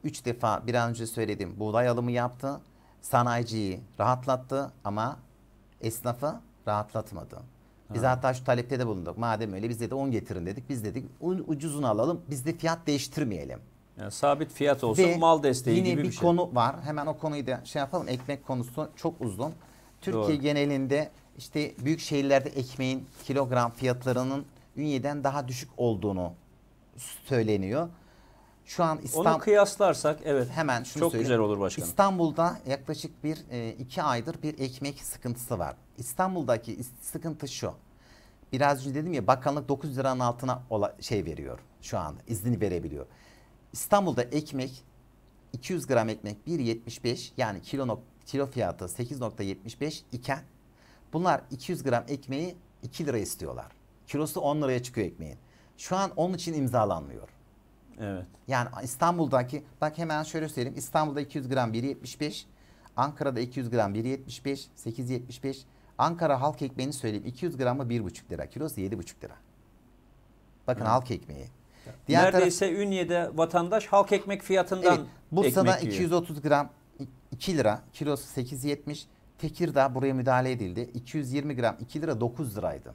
3 defa bir an önce söyledim buğday alımı yaptı sanayiciyi rahatlattı ama esnafı rahatlatmadı. Biz ha. hatta şu talepte de bulunduk. Madem öyle biz de 10 getirin dedik. Biz dedik ucuzunu alalım. Biz de fiyat değiştirmeyelim. Yani sabit fiyat olsun Ve mal desteği gibi bir, bir şey. konu var. Hemen o konuyu da şey yapalım. Ekmek konusu çok uzun. Türkiye Doğru. genelinde işte büyük şehirlerde ekmeğin kilogram fiyatlarının ünyeden daha düşük olduğunu söyleniyor. Şu an İstanbul... Onu kıyaslarsak evet hemen şunu çok söyleyeyim. güzel olur başkanım. İstanbul'da yaklaşık bir e, iki aydır bir ekmek sıkıntısı var. İstanbul'daki sıkıntı şu. Biraz önce dedim ya bakanlık 9 liranın altına ola, şey veriyor şu an izni verebiliyor. İstanbul'da ekmek 200 gram ekmek 1.75 yani kilo, kilo fiyatı 8.75 iken bunlar 200 gram ekmeği 2 lira istiyorlar. Kilosu 10 liraya çıkıyor ekmeğin. Şu an onun için imzalanmıyor. Evet. Yani İstanbul'daki bak hemen şöyle söyleyeyim. İstanbul'da 200 gram 1.75. Ankara'da 200 gram 1.75. 8.75. Ankara halk ekmeğini söyleyeyim. 200 gramı 1,5 lira. Kilosu 7,5 lira. Bakın evet. halk ekmeği. Diğer Neredeyse taraf, Ünye'de vatandaş halk ekmek fiyatından evet, Bursa'da ekmek 230 yiyor. gram 2 lira. Kilosu 8.70. Tekirdağ buraya müdahale edildi. 220 gram 2 lira 9 liraydı.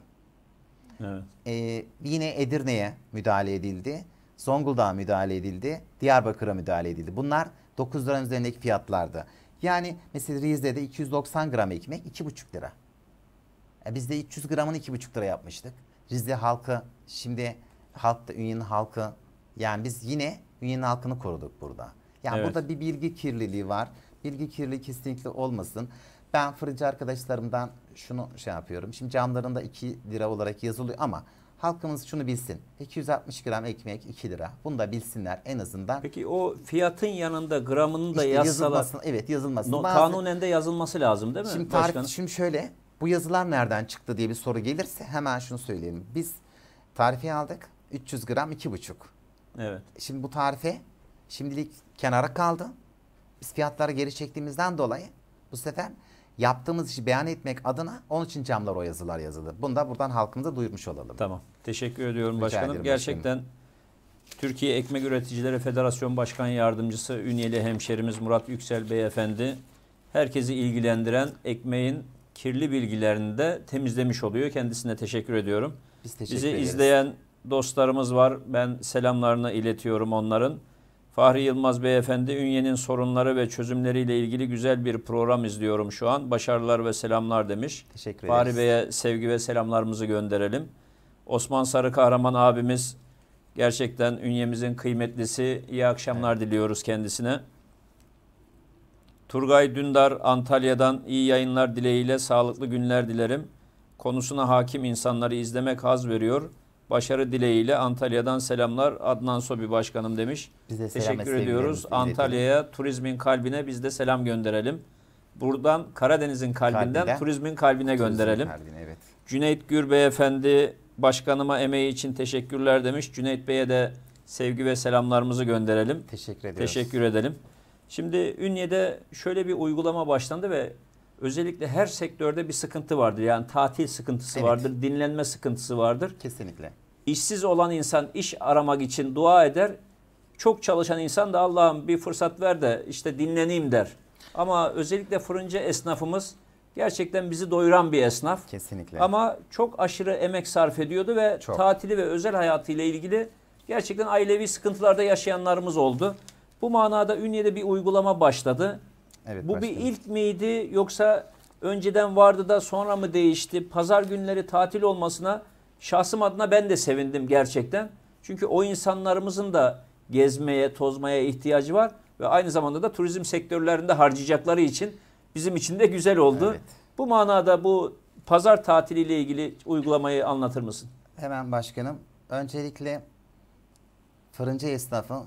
Evet. Ee, yine Edirne'ye müdahale edildi. Zonguldak'a müdahale edildi, Diyarbakır'a müdahale edildi. Bunlar 9 liranın üzerindeki fiyatlardı. Yani mesela Rize'de 290 gram ekmek 2,5 lira. E biz de 300 gramını 2,5 lira yapmıştık. Rize halkı şimdi halkta Ünye'nin halkı yani biz yine Ünye'nin halkını koruduk burada. Yani evet. burada bir bilgi kirliliği var. Bilgi kirliliği kesinlikle olmasın. Ben fırıncı arkadaşlarımdan şunu şey yapıyorum. Şimdi camlarında 2 lira olarak yazılıyor ama halkımız şunu bilsin. 260 gram ekmek 2 lira. Bunu da bilsinler en azından. Peki o fiyatın yanında gramını da işte yazsalar. Yazılmasın, evet yazılmasın. No, Bazı, kanunen de yazılması lazım değil mi? Şimdi, tarif, şimdi şöyle bu yazılar nereden çıktı diye bir soru gelirse hemen şunu söyleyelim. Biz tarifi aldık 300 gram 2,5. Evet. Şimdi bu tarife şimdilik kenara kaldı. Biz fiyatları geri çektiğimizden dolayı bu sefer yaptığımız işi beyan etmek adına onun için camlar o yazılar yazıldı. Bunu da buradan halkımıza duyurmuş olalım. Tamam. Teşekkür ediyorum Rica başkanım. Gerçekten Türkiye Ekmek Üreticileri Federasyon Başkan Yardımcısı Ünyeli hemşerimiz Murat Yüksel Beyefendi herkesi ilgilendiren ekmeğin kirli bilgilerini de temizlemiş oluyor. Kendisine teşekkür ediyorum. Biz teşekkür Bizi ederiz. izleyen dostlarımız var. Ben selamlarını iletiyorum onların. Fahri Yılmaz Beyefendi Ünye'nin sorunları ve çözümleriyle ilgili güzel bir program izliyorum şu an. Başarılar ve selamlar demiş. Teşekkür ederiz. Fahri Bey'e sevgi ve selamlarımızı gönderelim. Osman Sarı Kahraman abimiz gerçekten Ünye'mizin kıymetlisi. İyi akşamlar evet. diliyoruz kendisine. Turgay Dündar Antalya'dan iyi yayınlar dileğiyle sağlıklı günler dilerim. Konusuna hakim insanları izlemek haz veriyor.'' Başarı dileğiyle Antalya'dan selamlar. Adnan Sobi Başkanım demiş. Biz de selam Teşekkür ediyoruz. Antalya'ya, turizmin kalbine biz de selam gönderelim. Buradan Karadeniz'in kalbinden Kalbine. turizmin kalbine Turizmin gönderelim. kalbine, evet. Cüneyt Gürbey efendi başkanıma emeği için teşekkürler demiş. Cüneyt Bey'e de sevgi ve selamlarımızı gönderelim. Teşekkür ediyoruz. Teşekkür edelim. Şimdi Ünye'de şöyle bir uygulama başlandı ve özellikle her sektörde bir sıkıntı vardır. Yani tatil sıkıntısı evet. vardır, dinlenme sıkıntısı vardır. Kesinlikle. İşsiz olan insan iş aramak için dua eder. Çok çalışan insan da Allah'ım bir fırsat ver de işte dinleneyim der. Ama özellikle fırıncı esnafımız gerçekten bizi doyuran bir esnaf. Kesinlikle. Ama çok aşırı emek sarf ediyordu ve çok. tatili ve özel hayatıyla ilgili gerçekten ailevi sıkıntılarda yaşayanlarımız oldu. Bu manada Ünye'de bir uygulama başladı. Evet, Bu başkanım. bir ilk miydi yoksa önceden vardı da sonra mı değişti? Pazar günleri tatil olmasına şahsım adına ben de sevindim gerçekten. Çünkü o insanlarımızın da gezmeye, tozmaya ihtiyacı var ve aynı zamanda da turizm sektörlerinde harcayacakları için bizim için de güzel oldu. Evet. Bu manada bu pazar tatiliyle ilgili uygulamayı anlatır mısın? Hemen başkanım. Öncelikle fırıncı esnafın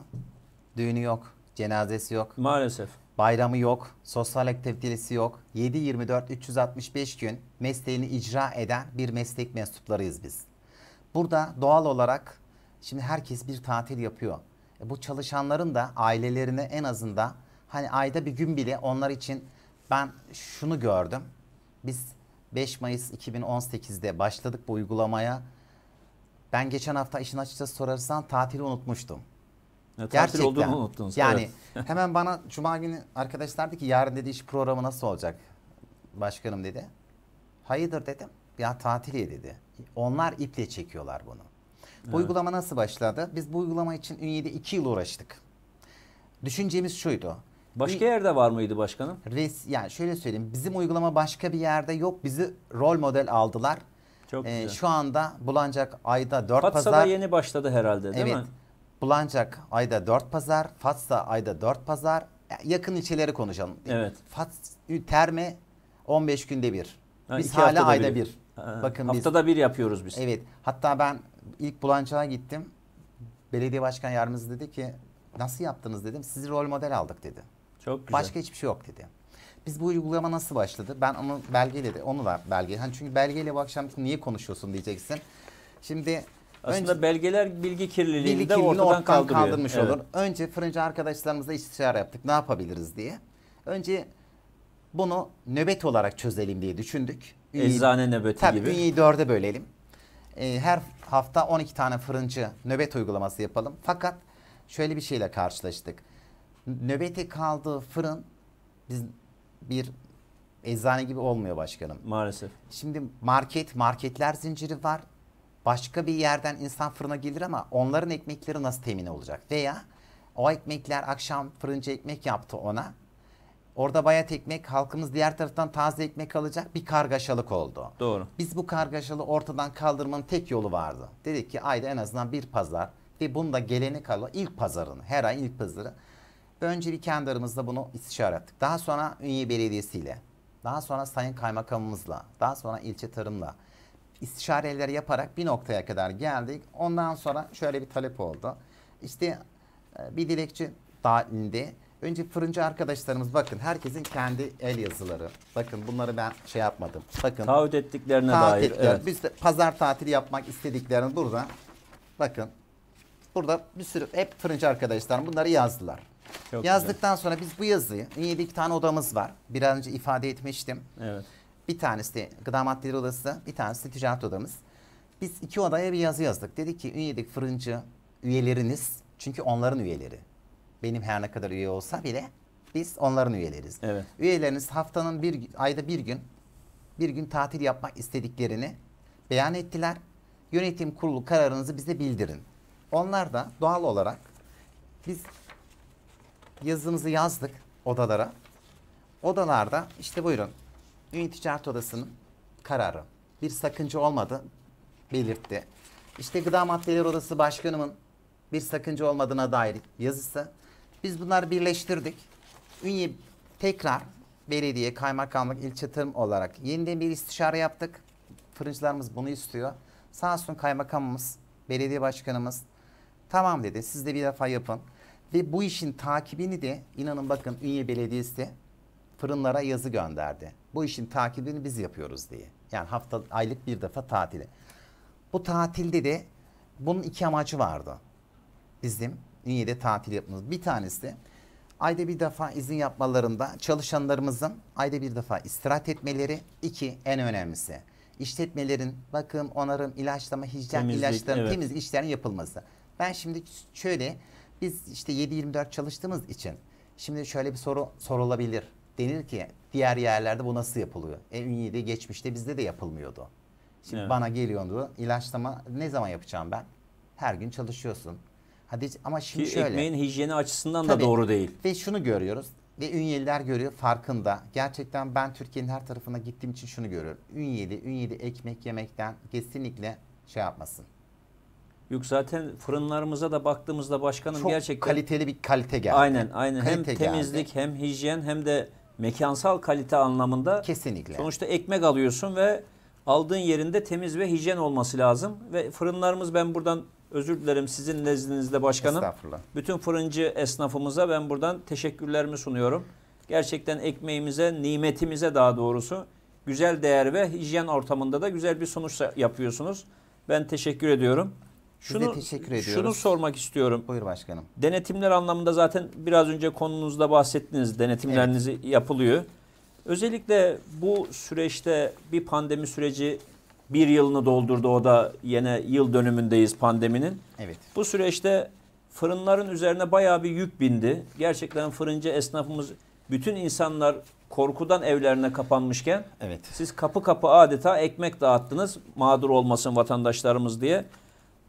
düğünü yok, cenazesi yok. Maalesef. Bayramı yok, sosyal aktivitesi yok. 7-24 365 gün mesleğini icra eden bir meslek mensuplarıyız biz. Burada doğal olarak şimdi herkes bir tatil yapıyor. E bu çalışanların da ailelerine en azında hani ayda bir gün bile onlar için ben şunu gördüm. Biz 5 Mayıs 2018'de başladık bu uygulamaya. Ben geçen hafta işin açıkçası sorarsan tatili unutmuştum. Ya, Gerçekten. olduğunu unuttunuz. Yani evet. hemen bana Cuma günü arkadaş derdi ki yarın dedi iş programı nasıl olacak başkanım dedi. Hayırdır dedim. Ya tatiliye dedi. Onlar iple çekiyorlar bunu. Evet. uygulama nasıl başladı? Biz bu uygulama için Ünye'de iki yıl uğraştık. Düşüncemiz şuydu. Başka bir, yerde var mıydı başkanım? Res, yani şöyle söyleyeyim. Bizim uygulama başka bir yerde yok. Bizi rol model aldılar. Çok ee, güzel. Şu anda bulanacak ayda dört Fatsa'da pazar. Fatsa'da yeni başladı herhalde değil evet, mi? Evet. Bulancak ayda 4 pazar, Fatsa ayda 4 pazar. Yakın ilçeleri konuşalım. Evet. Fat Terme 15 günde bir. Ha, biz hala ayda bir. bir. Ha, Bakın haftada biz, bir yapıyoruz biz. Evet. Hatta ben ilk Bulancak'a gittim. Belediye başkan yardımcısı dedi ki nasıl yaptınız dedim. Sizi rol model aldık dedi. Çok güzel. Başka hiçbir şey yok dedi. Biz bu uygulama nasıl başladı? Ben onu belgeyle de onu da belge. Hani çünkü belgeyle bu akşam niye konuşuyorsun diyeceksin. Şimdi aslında Önce, belgeler bilgi kirliliğini bilgi de ortadan, ortadan kaldırıyor. kaldırmış evet. olur. Önce fırıncı arkadaşlarımızla istişare yaptık. Ne yapabiliriz diye. Önce bunu nöbet olarak çözelim diye düşündük. Ünyeyi, Eczane nöbeti tabii, gibi. Ünyeyi dörde bölelim. Ee, her hafta 12 tane fırıncı nöbet uygulaması yapalım. Fakat şöyle bir şeyle karşılaştık. Nöbeti kaldığı fırın biz bir eczane gibi olmuyor başkanım. Maalesef. Şimdi market, marketler zinciri var. Başka bir yerden insan fırına gelir ama onların ekmekleri nasıl temin olacak? Veya o ekmekler akşam fırıncı ekmek yaptı ona. Orada bayat ekmek, halkımız diğer taraftan taze ekmek alacak bir kargaşalık oldu. Doğru. Biz bu kargaşalı ortadan kaldırmanın tek yolu vardı. Dedik ki ayda en azından bir pazar ve bunu da geleni kalan ilk pazarını, her ay ilk pazarı. Önce bir kendi aramızda bunu istişare ettik. Daha sonra Ünye Belediyesi ile, daha sonra Sayın Kaymakamımızla, daha sonra ilçe tarımla, istişareleri yaparak bir noktaya kadar geldik. Ondan sonra şöyle bir talep oldu. İşte e, bir dilekçi dahilinde önce fırıncı arkadaşlarımız bakın herkesin kendi el yazıları. Bakın bunları ben şey yapmadım. Bakın taahhüt ettiklerine taahhüt dair. Ettikler. Evet. Biz de pazar tatili yapmak istediklerini burada bakın burada bir sürü hep fırıncı arkadaşlar bunları yazdılar. Çok Yazdıktan güzel. sonra biz bu yazıyı 7 tane odamız var. Biraz önce ifade etmiştim. Evet. Bir tanesi de gıda maddeleri odası, bir tanesi de ticaret odamız. Biz iki odaya bir yazı yazdık. dedik ki üyedik fırıncı üyeleriniz çünkü onların üyeleri. Benim her ne kadar üye olsa bile biz onların üyeleriz. Evet. Üyeleriniz haftanın bir ayda bir gün bir gün tatil yapmak istediklerini beyan ettiler. Yönetim kurulu kararınızı bize bildirin. Onlar da doğal olarak biz yazımızı yazdık odalara. Odalarda işte buyurun Ünit Ticaret Odası'nın kararı bir sakınca olmadı belirtti. İşte Gıda Maddeleri Odası Başkanımın bir sakınca olmadığına dair yazısı. Biz bunları birleştirdik. Ünye tekrar belediye, kaymakamlık, ilçe tarım olarak yeniden bir istişare yaptık. Fırıncılarımız bunu istiyor. Sağ olsun kaymakamımız, belediye başkanımız tamam dedi siz de bir defa yapın. Ve bu işin takibini de inanın bakın Ünye Belediyesi fırınlara yazı gönderdi bu işin takibini biz yapıyoruz diye. Yani hafta aylık bir defa tatili. Bu tatilde de bunun iki amacı vardı. Bizim Ünye'de tatil yapmamız. Bir tanesi de ayda bir defa izin yapmalarında çalışanlarımızın ayda bir defa istirahat etmeleri. iki en önemlisi İşletmelerin bakım, onarım, ilaçlama, hijyen temizlik, ilaçların evet. temiz işlerin yapılması. Ben şimdi şöyle biz işte 7-24 çalıştığımız için şimdi şöyle bir soru sorulabilir. Denir ki Diğer yerlerde bu nasıl yapılıyor? E, Ünye'de geçmişte bizde de yapılmıyordu. Şimdi evet. bana geliyordu ilaçlama ne zaman yapacağım ben? Her gün çalışıyorsun. Hadi ama şimdi Ki şöyle. Ekmeğin hijyeni açısından tabii, da doğru değil. Ve şunu görüyoruz ve Ünyeliler görüyor farkında. Gerçekten ben Türkiye'nin her tarafına gittiğim için şunu görüyorum. Ünyeli, Ünyeli ekmek yemekten kesinlikle şey yapmasın. Yok zaten fırınlarımıza da baktığımızda başkanım Çok gerçekten kaliteli bir kalite geldi. Aynen aynen. Kalite hem temizlik hem hijyen hem de mekansal kalite anlamında kesinlikle. Sonuçta ekmek alıyorsun ve aldığın yerinde temiz ve hijyen olması lazım ve fırınlarımız ben buradan özür dilerim sizin nezdinizde başkanım. Estağfurullah. Bütün fırıncı esnafımıza ben buradan teşekkürlerimi sunuyorum. Gerçekten ekmeğimize, nimetimize daha doğrusu güzel değer ve hijyen ortamında da güzel bir sonuç yapıyorsunuz. Ben teşekkür ediyorum. Size şunu, teşekkür ediyoruz. Şunu sormak istiyorum. Buyur başkanım. Denetimler anlamında zaten biraz önce konunuzda bahsettiniz. Denetimlerinizi evet. yapılıyor. Özellikle bu süreçte bir pandemi süreci bir yılını doldurdu. O da yine yıl dönümündeyiz pandeminin. Evet. Bu süreçte fırınların üzerine bayağı bir yük bindi. Gerçekten fırıncı esnafımız bütün insanlar korkudan evlerine kapanmışken evet. siz kapı kapı adeta ekmek dağıttınız mağdur olmasın vatandaşlarımız diye.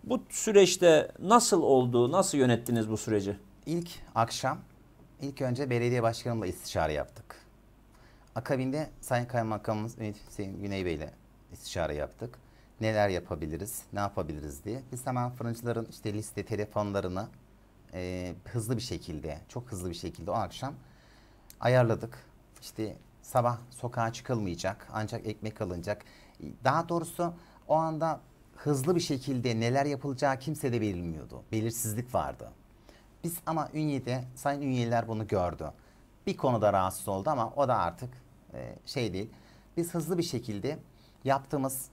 Bu süreçte nasıl oldu, nasıl yönettiniz bu süreci? İlk akşam ilk önce belediye başkanımla istişare yaptık. Akabinde Sayın Kaymakamımız Ümit Hüseyin Güney Bey ile istişare yaptık. Neler yapabiliriz, ne yapabiliriz diye. Biz hemen fırıncıların işte liste telefonlarını e, hızlı bir şekilde, çok hızlı bir şekilde o akşam ayarladık. İşte sabah sokağa çıkılmayacak ancak ekmek alınacak. Daha doğrusu o anda hızlı bir şekilde neler yapılacağı kimse de belirmiyordu. Belirsizlik vardı. Biz ama Ünye'de, Sayın Ünye'liler bunu gördü. Bir konuda rahatsız oldu ama o da artık e, şey değil. Biz hızlı bir şekilde yaptığımız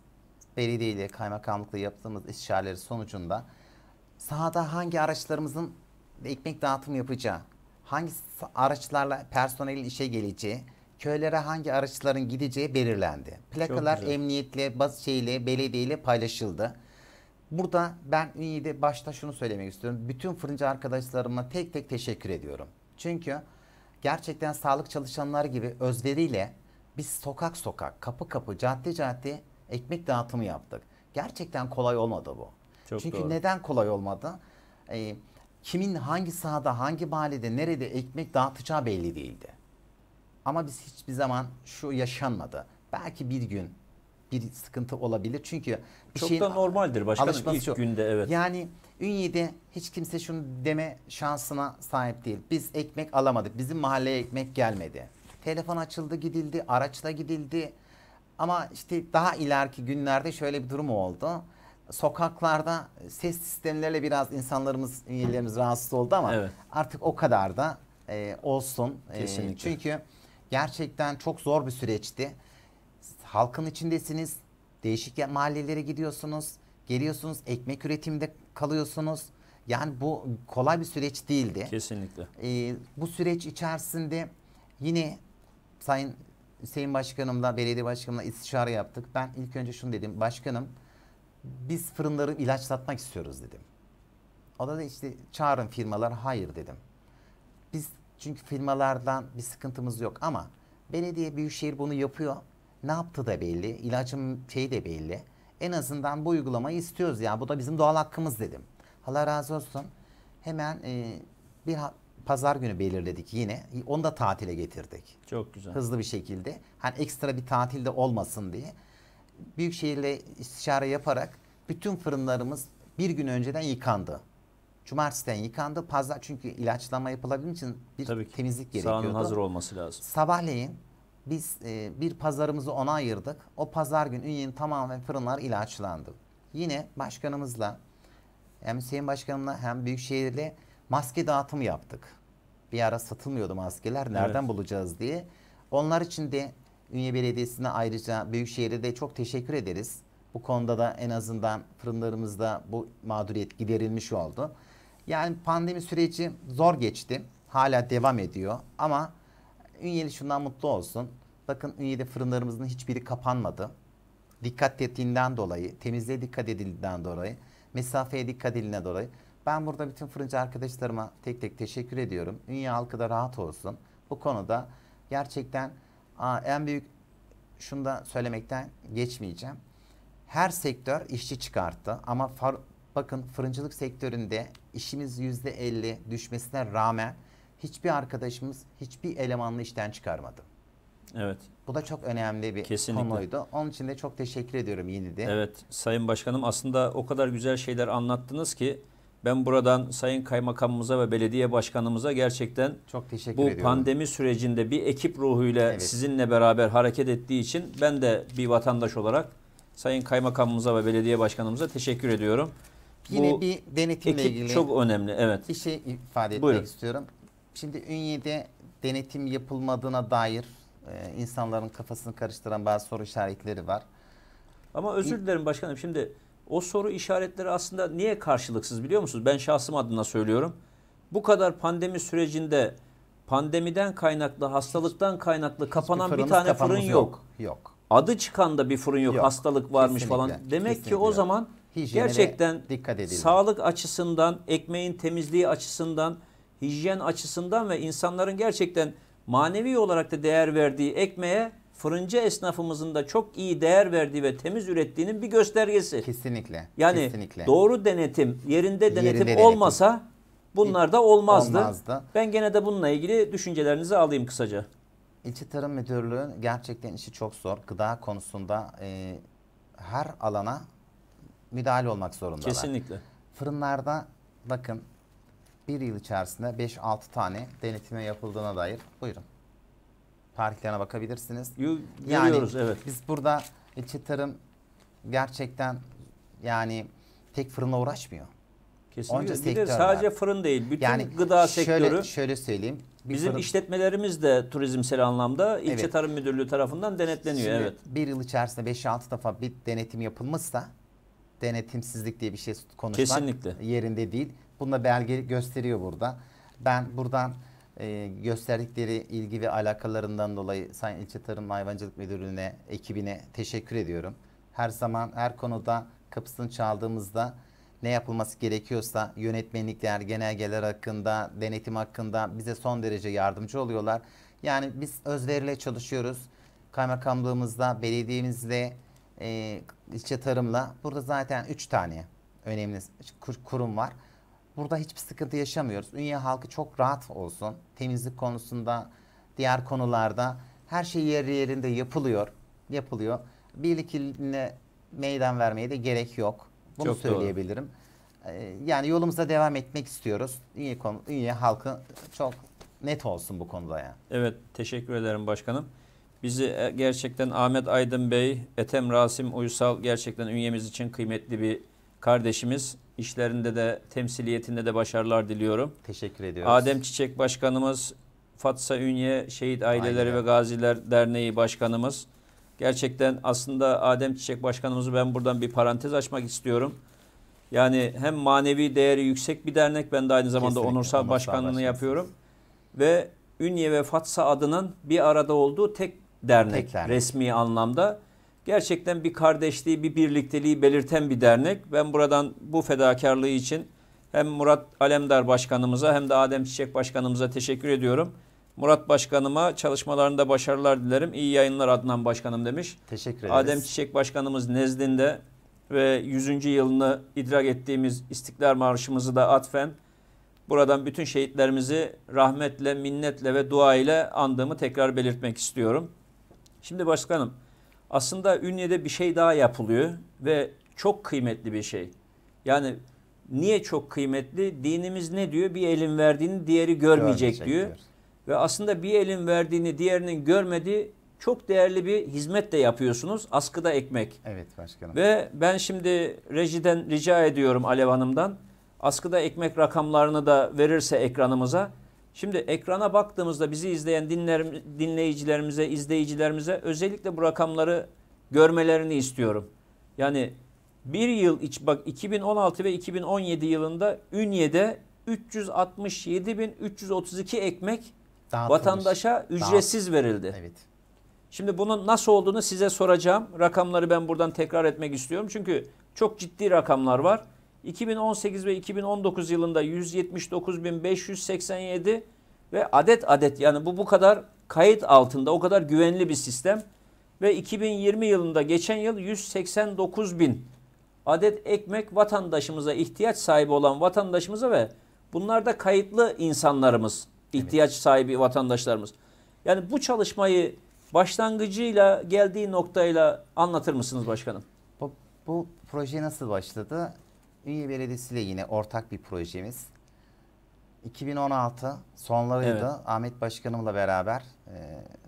belediye ile kaymakamlıkla yaptığımız istişareleri sonucunda sahada hangi araçlarımızın ekmek dağıtımı yapacağı, hangi araçlarla personelin işe geleceği, köylere hangi araçların gideceği belirlendi. Plakalar emniyetle, baz şeyle, belediyeyle paylaşıldı. Burada ben Ünye'de başta şunu söylemek istiyorum. Bütün fırıncı arkadaşlarıma tek tek teşekkür ediyorum. Çünkü gerçekten sağlık çalışanlar gibi özveriyle biz sokak sokak, kapı kapı, cadde cadde ekmek dağıtımı yaptık. Gerçekten kolay olmadı bu. Çok Çünkü doğru. neden kolay olmadı? Ee, kimin hangi sahada, hangi mahallede, nerede ekmek dağıtacağı belli değildi. Ama biz hiçbir zaman şu yaşanmadı. Belki bir gün bir sıkıntı olabilir. Çünkü bir çok da normaldir başkanım ilk şu. günde evet. Yani Ünye'de hiç kimse şunu deme şansına sahip değil. Biz ekmek alamadık. Bizim mahalleye ekmek gelmedi. Telefon açıldı gidildi, araçla gidildi. Ama işte daha ileriki günlerde şöyle bir durum oldu. Sokaklarda ses sistemleriyle biraz insanlarımız, üyelerimiz rahatsız oldu ama evet. artık o kadar da e, olsun. E, Kesinlikle. E, çünkü Gerçekten çok zor bir süreçti. Halkın içindesiniz. Değişik mahallelere gidiyorsunuz. Geliyorsunuz ekmek üretiminde kalıyorsunuz. Yani bu kolay bir süreç değildi. Kesinlikle. Ee, bu süreç içerisinde yine Sayın Hüseyin Başkanımla, belediye başkanımla istişare yaptık. Ben ilk önce şunu dedim. Başkanım biz fırınları ilaçlatmak istiyoruz dedim. O da, da işte çağırın firmalar hayır dedim. Biz çünkü firmalardan bir sıkıntımız yok ama belediye büyükşehir bunu yapıyor. Ne yaptı da belli. İlacın şeyi de belli. En azından bu uygulamayı istiyoruz ya. Bu da bizim doğal hakkımız dedim. Allah razı olsun. Hemen e, bir pazar günü belirledik yine. Onu da tatile getirdik. Çok güzel. Hızlı bir şekilde. Hani ekstra bir tatil de olmasın diye. Büyükşehir'le istişare yaparak bütün fırınlarımız bir gün önceden yıkandı. Cumartesiden yıkandı. Pazar çünkü ilaçlama yapılabildiği için bir Tabii ki. temizlik gerekiyordu. Sahanın hazır olması lazım. Sabahleyin biz e, bir pazarımızı ona ayırdık. O pazar gün Ünye'nin tamamen fırınlar ilaçlandı. Yine başkanımızla hem Hüseyin Başkanımla hem Büyükşehir'le maske dağıtımı yaptık. Bir ara satılmıyordu maskeler. Nereden evet. bulacağız diye. Onlar için de Ünye Belediyesi'ne ayrıca Büyükşehir'e de çok teşekkür ederiz. Bu konuda da en azından fırınlarımızda bu mağduriyet giderilmiş oldu. Yani pandemi süreci zor geçti. Hala devam ediyor ama Ünyeli şundan mutlu olsun. Bakın Ünyeli fırınlarımızın hiçbiri kapanmadı. Dikkat ettiğinden dolayı, temizliğe dikkat edildiğinden dolayı, mesafeye dikkat edildiğinden dolayı. Ben burada bütün fırıncı arkadaşlarıma tek tek teşekkür ediyorum. Ünye halkı da rahat olsun. Bu konuda gerçekten aa, en büyük şunu da söylemekten geçmeyeceğim. Her sektör işçi çıkarttı ama far, Bakın fırıncılık sektöründe işimiz yüzde elli düşmesine rağmen hiçbir arkadaşımız hiçbir elemanlı işten çıkarmadı. Evet. Bu da çok önemli bir Kesinlikle. konuydu. Onun için de çok teşekkür ediyorum yine de. Evet Sayın Başkanım aslında o kadar güzel şeyler anlattınız ki ben buradan Sayın Kaymakamımıza ve Belediye Başkanımıza gerçekten çok teşekkür bu ediyorum. pandemi sürecinde bir ekip ruhuyla evet. sizinle beraber hareket ettiği için ben de bir vatandaş olarak Sayın Kaymakamımıza ve Belediye Başkanımıza teşekkür ediyorum. Yine Bu bir denetimle ekip ilgili çok önemli. Evet. Bir şey ifade etmek Buyurun. istiyorum. Şimdi Ünye'de denetim yapılmadığına dair e, insanların kafasını karıştıran bazı soru işaretleri var. Ama özür dilerim başkanım. Şimdi o soru işaretleri aslında niye karşılıksız biliyor musunuz? Ben şahsım adına söylüyorum. Bu kadar pandemi sürecinde pandemiden kaynaklı, hastalıktan kaynaklı kapanan bir tane fırın yok. Yok. Adı çıkan da bir fırın yok. yok. Hastalık varmış kesinlikle, falan. Demek kesinlikle. ki o zaman hijyenine gerçekten dikkat edilmeli. Sağlık açısından, ekmeğin temizliği açısından, hijyen açısından ve insanların gerçekten manevi olarak da değer verdiği ekmeğe fırıncı esnafımızın da çok iyi değer verdiği ve temiz ürettiğinin bir göstergesi. Kesinlikle. Yani kesinlikle. doğru denetim, yerinde denetim yerinde olmasa bunlar da olmazdı. olmazdı. Ben gene de bununla ilgili düşüncelerinizi alayım kısaca. İlçe Tarım Müdürlüğü gerçekten işi çok zor. Gıda konusunda e, her alana müdahale olmak zorundalar. Kesinlikle. Fırınlarda bakın bir yıl içerisinde 5-6 tane denetime yapıldığına dair buyurun. Tarihlerine bakabilirsiniz. Yu, yani görüyoruz, evet. biz burada ilçe tarım gerçekten yani tek fırına uğraşmıyor. Kesinlikle. bir de sadece fırın değil, bütün yani gıda şöyle, sektörü. Şöyle söyleyeyim. bizim fırın, işletmelerimiz de turizmsel anlamda ilçe evet. tarım müdürlüğü tarafından denetleniyor. Şimdi evet. Bir yıl içerisinde 5-6 defa bir denetim yapılmışsa denetimsizlik diye bir şey konuşmak Kesinlikle. yerinde değil. Bununla belge gösteriyor burada. Ben buradan e, gösterdikleri ilgi ve alakalarından dolayı Sayın İlçe Tarım Hayvancılık Müdürlüğü'ne, ekibine teşekkür ediyorum. Her zaman her konuda kapısını çaldığımızda ne yapılması gerekiyorsa yönetmenlikler, genelgeler hakkında, denetim hakkında bize son derece yardımcı oluyorlar. Yani biz özveriyle çalışıyoruz. Kaymakamlığımızda, belediyemizle, e, işte tarımla. Burada zaten 3 tane önemli kurum var. Burada hiçbir sıkıntı yaşamıyoruz. Ünye halkı çok rahat olsun. Temizlik konusunda, diğer konularda her şey yerli yerinde yapılıyor. Yapılıyor. Birlikiline meydan vermeye de gerek yok. Bunu çok söyleyebilirim. Doğru. Ee, yani yolumuza devam etmek istiyoruz. Ünye, konu, ünye halkı çok net olsun bu konuda yani. Evet, teşekkür ederim başkanım. Bizi e, gerçekten Ahmet Aydın Bey, Etem Rasim Uysal gerçekten ünyemiz için kıymetli bir kardeşimiz. İşlerinde de temsiliyetinde de başarılar diliyorum. Teşekkür ediyoruz. Adem Çiçek Başkanımız, Fatsa Ünye Şehit Aileleri Aynen. ve Gaziler Derneği Başkanımız. Gerçekten aslında Adem Çiçek Başkanımızı ben buradan bir parantez açmak istiyorum. Yani hem manevi değeri yüksek bir dernek ben de aynı zamanda Kesinlikle, onursal, başkanlığını yapıyorum. Ve Ünye ve Fatsa adının bir arada olduğu tek dernek, dernek. resmi anlamda. Gerçekten bir kardeşliği, bir birlikteliği belirten bir dernek. Ben buradan bu fedakarlığı için hem Murat Alemdar Başkanımıza hem de Adem Çiçek Başkanımıza teşekkür ediyorum. Murat Başkanıma çalışmalarında başarılar dilerim. İyi yayınlar Adnan Başkanım demiş. Teşekkür ederiz. Adem Çiçek Başkanımız nezdinde ve 100. yılını idrak ettiğimiz İstiklal Marşımızı da atfen buradan bütün şehitlerimizi rahmetle, minnetle ve dua ile andığımı tekrar belirtmek istiyorum. Şimdi başkanım aslında Ünye'de bir şey daha yapılıyor ve çok kıymetli bir şey. Yani niye çok kıymetli? Dinimiz ne diyor? Bir elin verdiğini diğeri görmeyecek Görmeyecek diyor. diyor. Ve aslında bir elin verdiğini diğerinin görmediği çok değerli bir hizmet de yapıyorsunuz. Askıda ekmek. Evet başkanım. Ve ben şimdi rejiden rica ediyorum Alev Hanım'dan. Askıda ekmek rakamlarını da verirse ekranımıza. Şimdi ekrana baktığımızda bizi izleyen dinler, dinleyicilerimize, izleyicilerimize özellikle bu rakamları görmelerini istiyorum. Yani bir yıl iç bak 2016 ve 2017 yılında Ünye'de 367.332 ekmek Dağıtılmış. vatandaşa ücretsiz Dağıt. verildi. Evet. Şimdi bunun nasıl olduğunu size soracağım. Rakamları ben buradan tekrar etmek istiyorum. Çünkü çok ciddi rakamlar var. 2018 ve 2019 yılında 179.587 ve adet adet yani bu bu kadar kayıt altında o kadar güvenli bir sistem ve 2020 yılında geçen yıl 189.000 adet ekmek vatandaşımıza ihtiyaç sahibi olan vatandaşımıza ve bunlar da kayıtlı insanlarımız ihtiyaç evet. sahibi vatandaşlarımız. Yani bu çalışmayı başlangıcıyla geldiği noktayla anlatır mısınız başkanım? Bu, bu proje nasıl başladı? Ünye Belediyesi ile yine ortak bir projemiz. 2016 sonlarıydı. Evet. Ahmet Başkanımla beraber e,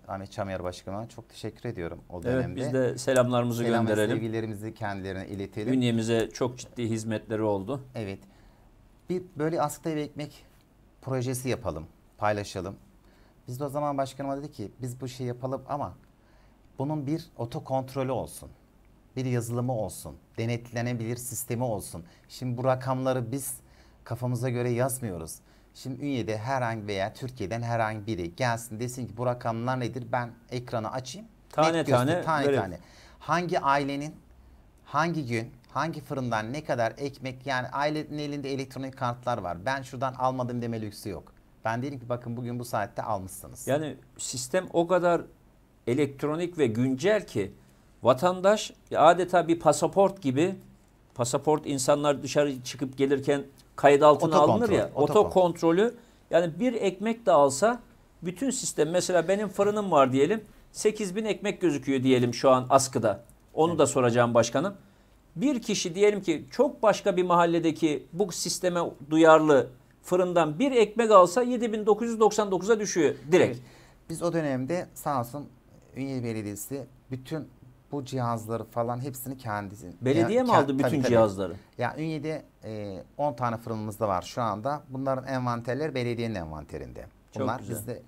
Ahmet Çamyar Başkanıma çok teşekkür ediyorum o dönemde. Evet biz de selamlarımızı Selam gönderelim. sevgilerimizi kendilerine iletelim. Ünyemize çok ciddi hizmetleri oldu. Evet. Bir böyle askıda ve ekmek projesi yapalım, paylaşalım. Biz de o zaman başkanıma dedi ki biz bu şeyi yapalım ama bunun bir oto kontrolü olsun bir yazılımı olsun, denetlenebilir sistemi olsun. Şimdi bu rakamları biz kafamıza göre yazmıyoruz. Şimdi Ünye'de herhangi veya Türkiye'den herhangi biri gelsin desin ki bu rakamlar nedir? Ben ekranı açayım. Tane tane. Tane böyle. tane. Hangi ailenin hangi gün hangi fırından ne kadar ekmek yani ailenin elinde elektronik kartlar var. Ben şuradan almadım deme lüksü yok. Ben dedim ki bakın bugün bu saatte almışsınız. Yani sistem o kadar elektronik ve güncel ki Vatandaş adeta bir pasaport gibi pasaport insanlar dışarı çıkıp gelirken kayıt altına otokontrol, alınır ya. Otokontrol. kontrolü yani bir ekmek de alsa bütün sistem mesela benim fırınım var diyelim 8 bin ekmek gözüküyor diyelim şu an askıda. Onu evet. da soracağım başkanım. Bir kişi diyelim ki çok başka bir mahalledeki bu sisteme duyarlı fırından bir ekmek alsa 7999'a düşüyor direkt. Evet. Biz o dönemde sağ olsun Ünye Belediyesi bütün bu cihazları falan hepsini kendisi. Belediye yani, mi aldı kend, bütün tabii, cihazları? Ya yani Ünye'de e, 10 tane fırınımızda var şu anda. Bunların envanterleri belediyenin envanterinde. Bunlar Çok güzel. bizde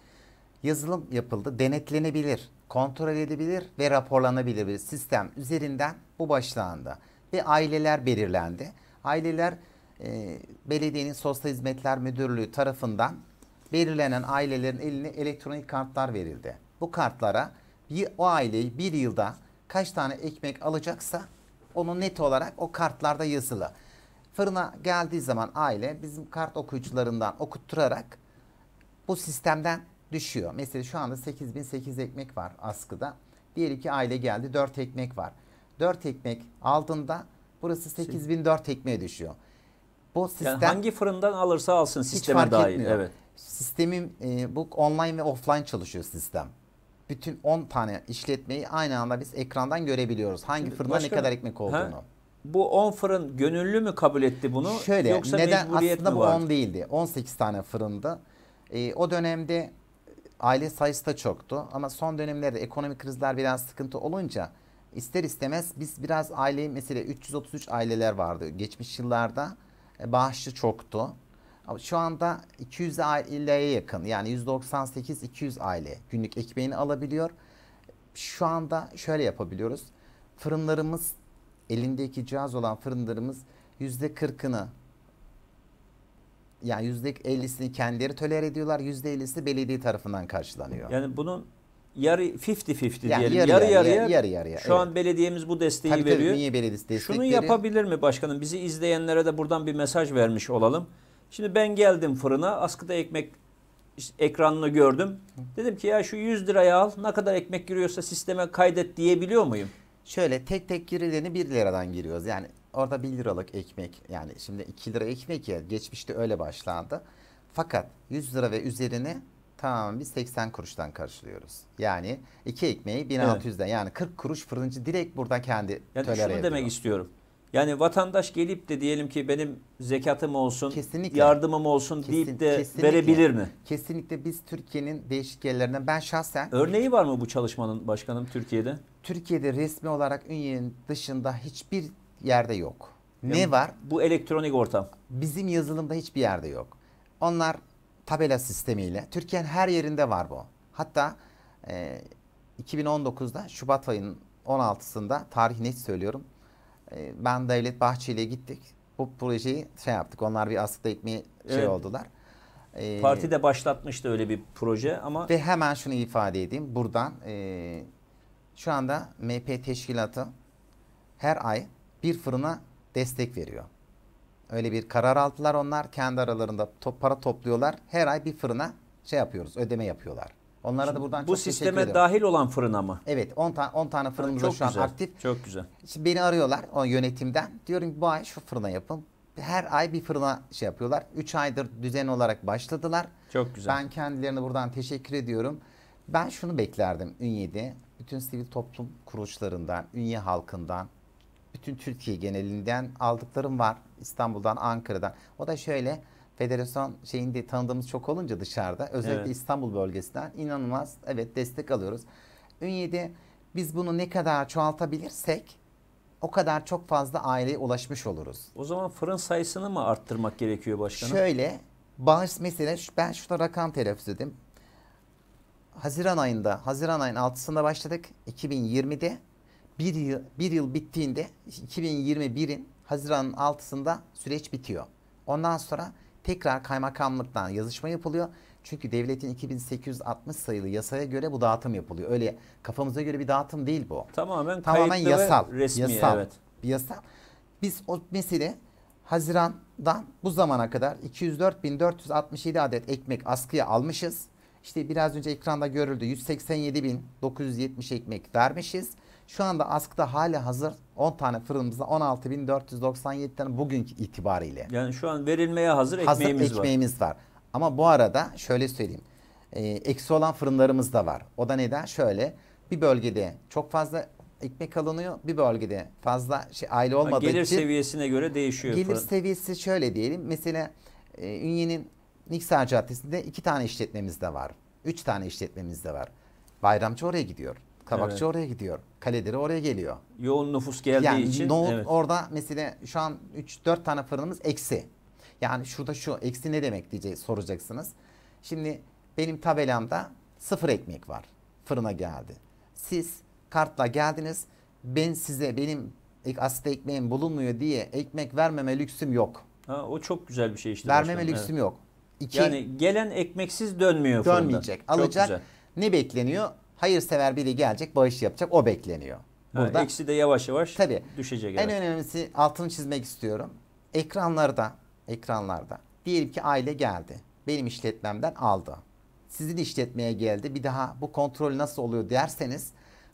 yazılım yapıldı. Denetlenebilir, kontrol edebilir ve raporlanabilir bir sistem üzerinden bu başlandı. Ve aileler belirlendi. Aileler e, belediyenin sosyal hizmetler müdürlüğü tarafından belirlenen ailelerin eline elektronik kartlar verildi. Bu kartlara bir, o aileyi bir yılda kaç tane ekmek alacaksa onu net olarak o kartlarda yazılı. Fırına geldiği zaman aile bizim kart okuyucularından okutturarak bu sistemden düşüyor. Mesela şu anda 8008 ekmek var askıda. Diyelim ki aile geldi 4 ekmek var. 4 ekmek aldığında burası 8004 ekmeğe düşüyor. Bu sistem yani hangi fırından alırsa alsın sisteme hiç fark dahil. Etmiyor. Evet. Sistemin e, bu online ve offline çalışıyor sistem bütün 10 tane işletmeyi aynı anda biz ekrandan görebiliyoruz. Hangi Şimdi fırında ne kadar ekmek olduğunu. He? Bu 10 fırın gönüllü mü kabul etti bunu? Şöyle yoksa neden aslında bu 10 değildi. 18 tane fırında. E, ee, o dönemde e, aile sayısı da çoktu ama son dönemlerde ekonomik krizler biraz sıkıntı olunca ister istemez biz biraz aile mesela 333 aileler vardı geçmiş yıllarda. E, bağışçı çoktu. Şu anda 200 aileye yakın yani 198-200 aile günlük ekmeğini alabiliyor. Şu anda şöyle yapabiliyoruz. Fırınlarımız elindeki cihaz olan fırınlarımız yüzde %40'ını yani yüzde %50'sini kendileri töler ediyorlar. yüzde %50'si belediye tarafından karşılanıyor. Yani bunun yarı 50-50 yani diyelim. Yarı yarı yarı, yarı, yarı, yarı, yarı. Şu evet. an belediyemiz bu desteği tabii, veriyor. Tabii, niye belediyesi destek Şunu veriyor. yapabilir mi başkanım? Bizi izleyenlere de buradan bir mesaj vermiş olalım. Şimdi ben geldim fırına askıda ekmek ekranını gördüm. Dedim ki ya şu 100 liraya al ne kadar ekmek giriyorsa sisteme kaydet diyebiliyor muyum? Şöyle tek tek girileni 1 liradan giriyoruz. Yani orada 1 liralık ekmek yani şimdi 2 lira ekmek ya geçmişte öyle başlandı. Fakat 100 lira ve üzerine tamamen biz 80 kuruştan karşılıyoruz. Yani iki ekmeği 1600'den evet. yani 40 kuruş fırıncı direkt burada kendi yani Şunu demek istiyorum. Yani vatandaş gelip de diyelim ki benim zekatım olsun, kesinlikle. yardımım olsun Kesin, deyip de kesinlikle. verebilir mi? Kesinlikle biz Türkiye'nin değişik yerlerinden ben şahsen... Örneği var mı bu çalışmanın başkanım Türkiye'de? Türkiye'de resmi olarak Ünye'nin dışında hiçbir yerde yok. Yani ne var? Bu elektronik ortam. Bizim yazılımda hiçbir yerde yok. Onlar tabela sistemiyle. Türkiye'nin her yerinde var bu. Hatta e, 2019'da Şubat ayının 16'sında tarih net söylüyorum. Ee, ben Devlet Bahçeli'ye gittik. Bu projeyi şey yaptık. Onlar bir askıda ekmeği şey evet. oldular. Ee, Parti de başlatmıştı öyle bir proje ama... Ve hemen şunu ifade edeyim buradan. E, şu anda MP teşkilatı her ay bir fırına destek veriyor. Öyle bir karar aldılar onlar. Kendi aralarında para topluyorlar. Her ay bir fırına şey yapıyoruz, ödeme yapıyorlar. Onlara da buradan bu çok teşekkür ediyorum. Bu sisteme dahil olan fırına mı? Evet 10 tane tane fırınımız yani şu an aktif. Çok güzel. Şimdi beni arıyorlar o yönetimden. Diyorum bu ay şu fırına yapın. Her ay bir fırına şey yapıyorlar. 3 aydır düzen olarak başladılar. Çok güzel. Ben kendilerine buradan teşekkür ediyorum. Ben şunu beklerdim Ünye'de. Bütün sivil toplum kuruluşlarından, Ünye halkından, bütün Türkiye genelinden aldıklarım var. İstanbul'dan, Ankara'dan. O da şöyle federasyon şeyinde tanıdığımız çok olunca dışarıda özellikle evet. İstanbul bölgesinden inanılmaz evet destek alıyoruz. Ünye'de biz bunu ne kadar çoğaltabilirsek o kadar çok fazla aileye ulaşmış oluruz. O zaman fırın sayısını mı arttırmak gerekiyor başkanım? Şöyle bağış mesela ben şurada rakam telaffuz edeyim. Haziran ayında, Haziran ayın 6'sında başladık. 2020'de bir yıl, bir yıl bittiğinde 2021'in Haziran'ın 6'sında süreç bitiyor. Ondan sonra tekrar kaymakamlıktan yazışma yapılıyor. Çünkü devletin 2860 sayılı yasaya göre bu dağıtım yapılıyor. Öyle kafamıza göre bir dağıtım değil bu. Tamamen tamamen yasal, resmi yasal, evet. Bir yasal. Biz o mesele Haziran'dan bu zamana kadar 204.467 adet ekmek askıya almışız. İşte biraz önce ekranda görüldü 187.970 ekmek vermişiz. Şu anda askıda hali hazır 10 tane fırınımızda 16.497 tane bugünkü itibariyle. Yani şu an verilmeye hazır, hazır ekmeğimiz, ekmeğimiz var. var. Ama bu arada şöyle söyleyeyim. E, eksi olan fırınlarımız da var. O da neden? Şöyle bir bölgede çok fazla ekmek alınıyor. Bir bölgede fazla şey, aile olmadığı gelir için. Gelir seviyesine göre değişiyor. Gelir fırın. seviyesi şöyle diyelim. Mesela e, Ünye'nin Niksar Caddesi'nde iki tane işletmemiz de var. Üç tane işletmemiz de var. Bayramcı oraya gidiyor. Tabakçı evet. oraya gidiyor. Kaleleri oraya geliyor. Yoğun nüfus geldiği yani için. Nohut evet. orada mesela şu an 3-4 tane fırınımız eksi. Yani şurada şu eksi ne demek diye soracaksınız. Şimdi benim tabelamda sıfır ekmek var. Fırına geldi. Siz kartla geldiniz. Ben size benim asit ekmeğim bulunmuyor diye ekmek vermeme lüksüm yok. Ha, o çok güzel bir şey işte. Vermeme başkanım, lüksüm evet. yok. İki, yani gelen ekmeksiz dönmüyor. Dönmeyecek. Fırında. Alacak. Çok güzel. Ne bekleniyor? hayırsever biri gelecek, bağış yapacak. O bekleniyor. Burada ha, eksi de yavaş yavaş tabii, düşecek. En evet. önemlisi altını çizmek istiyorum. Ekranlarda, ekranlarda diyelim ki aile geldi. Benim işletmemden aldı. Sizin işletmeye geldi. Bir daha bu kontrol nasıl oluyor derseniz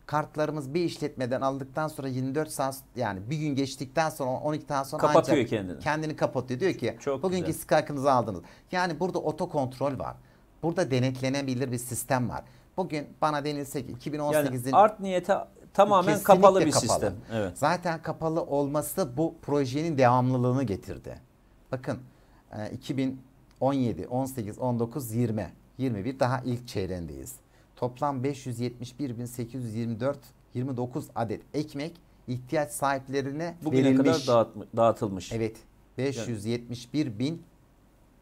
kartlarımız bir işletmeden aldıktan sonra 24 saat yani bir gün geçtikten sonra 12 saat sonra kapatıyor ancak kendini. Kendini kapatıyor. Diyor ki Çok bugünkü Skype'ınızı aldınız. Yani burada oto kontrol var. Burada denetlenebilir bir sistem var. Bugün bana denilse ki 2018'in... Yani art niyete tamamen kapalı bir kapalı. sistem. Evet. Zaten kapalı olması bu projenin devamlılığını getirdi. Bakın 2017, 18, 19, 20, 21 daha ilk çeyreğindeyiz. Toplam 571.824 29 adet ekmek ihtiyaç sahiplerine Bugüne verilmiş. kadar dağıtmış, dağıtılmış. Evet. 571 bin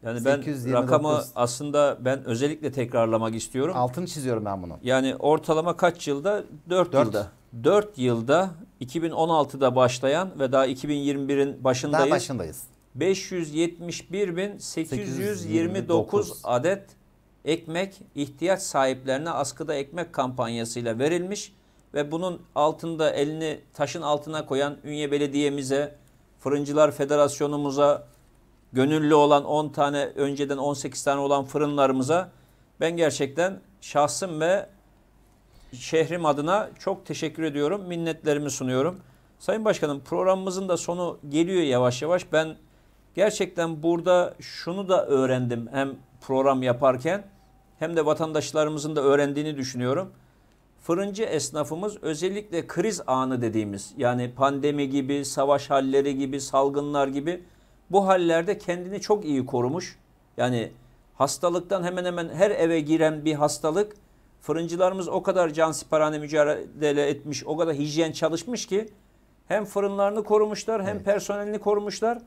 yani ben 829. rakamı aslında ben özellikle tekrarlamak istiyorum. Altını çiziyorum ben bunu. Yani ortalama kaç yılda? 4, 4. yılda. 4 yılda 2016'da başlayan ve daha 2021'in başındayız. Daha başındayız. 571.829 adet ekmek ihtiyaç sahiplerine askıda ekmek kampanyasıyla verilmiş ve bunun altında elini taşın altına koyan Ünye Belediye'mize, Fırıncılar Federasyonumuza, gönüllü olan 10 tane önceden 18 tane olan fırınlarımıza ben gerçekten şahsım ve şehrim adına çok teşekkür ediyorum. Minnetlerimi sunuyorum. Sayın Başkanım programımızın da sonu geliyor yavaş yavaş. Ben gerçekten burada şunu da öğrendim hem program yaparken hem de vatandaşlarımızın da öğrendiğini düşünüyorum. Fırıncı esnafımız özellikle kriz anı dediğimiz yani pandemi gibi, savaş halleri gibi, salgınlar gibi bu hallerde kendini çok iyi korumuş. Yani hastalıktan hemen hemen her eve giren bir hastalık fırıncılarımız o kadar can siparane mücadele etmiş, o kadar hijyen çalışmış ki hem fırınlarını korumuşlar hem evet. personelini korumuşlar.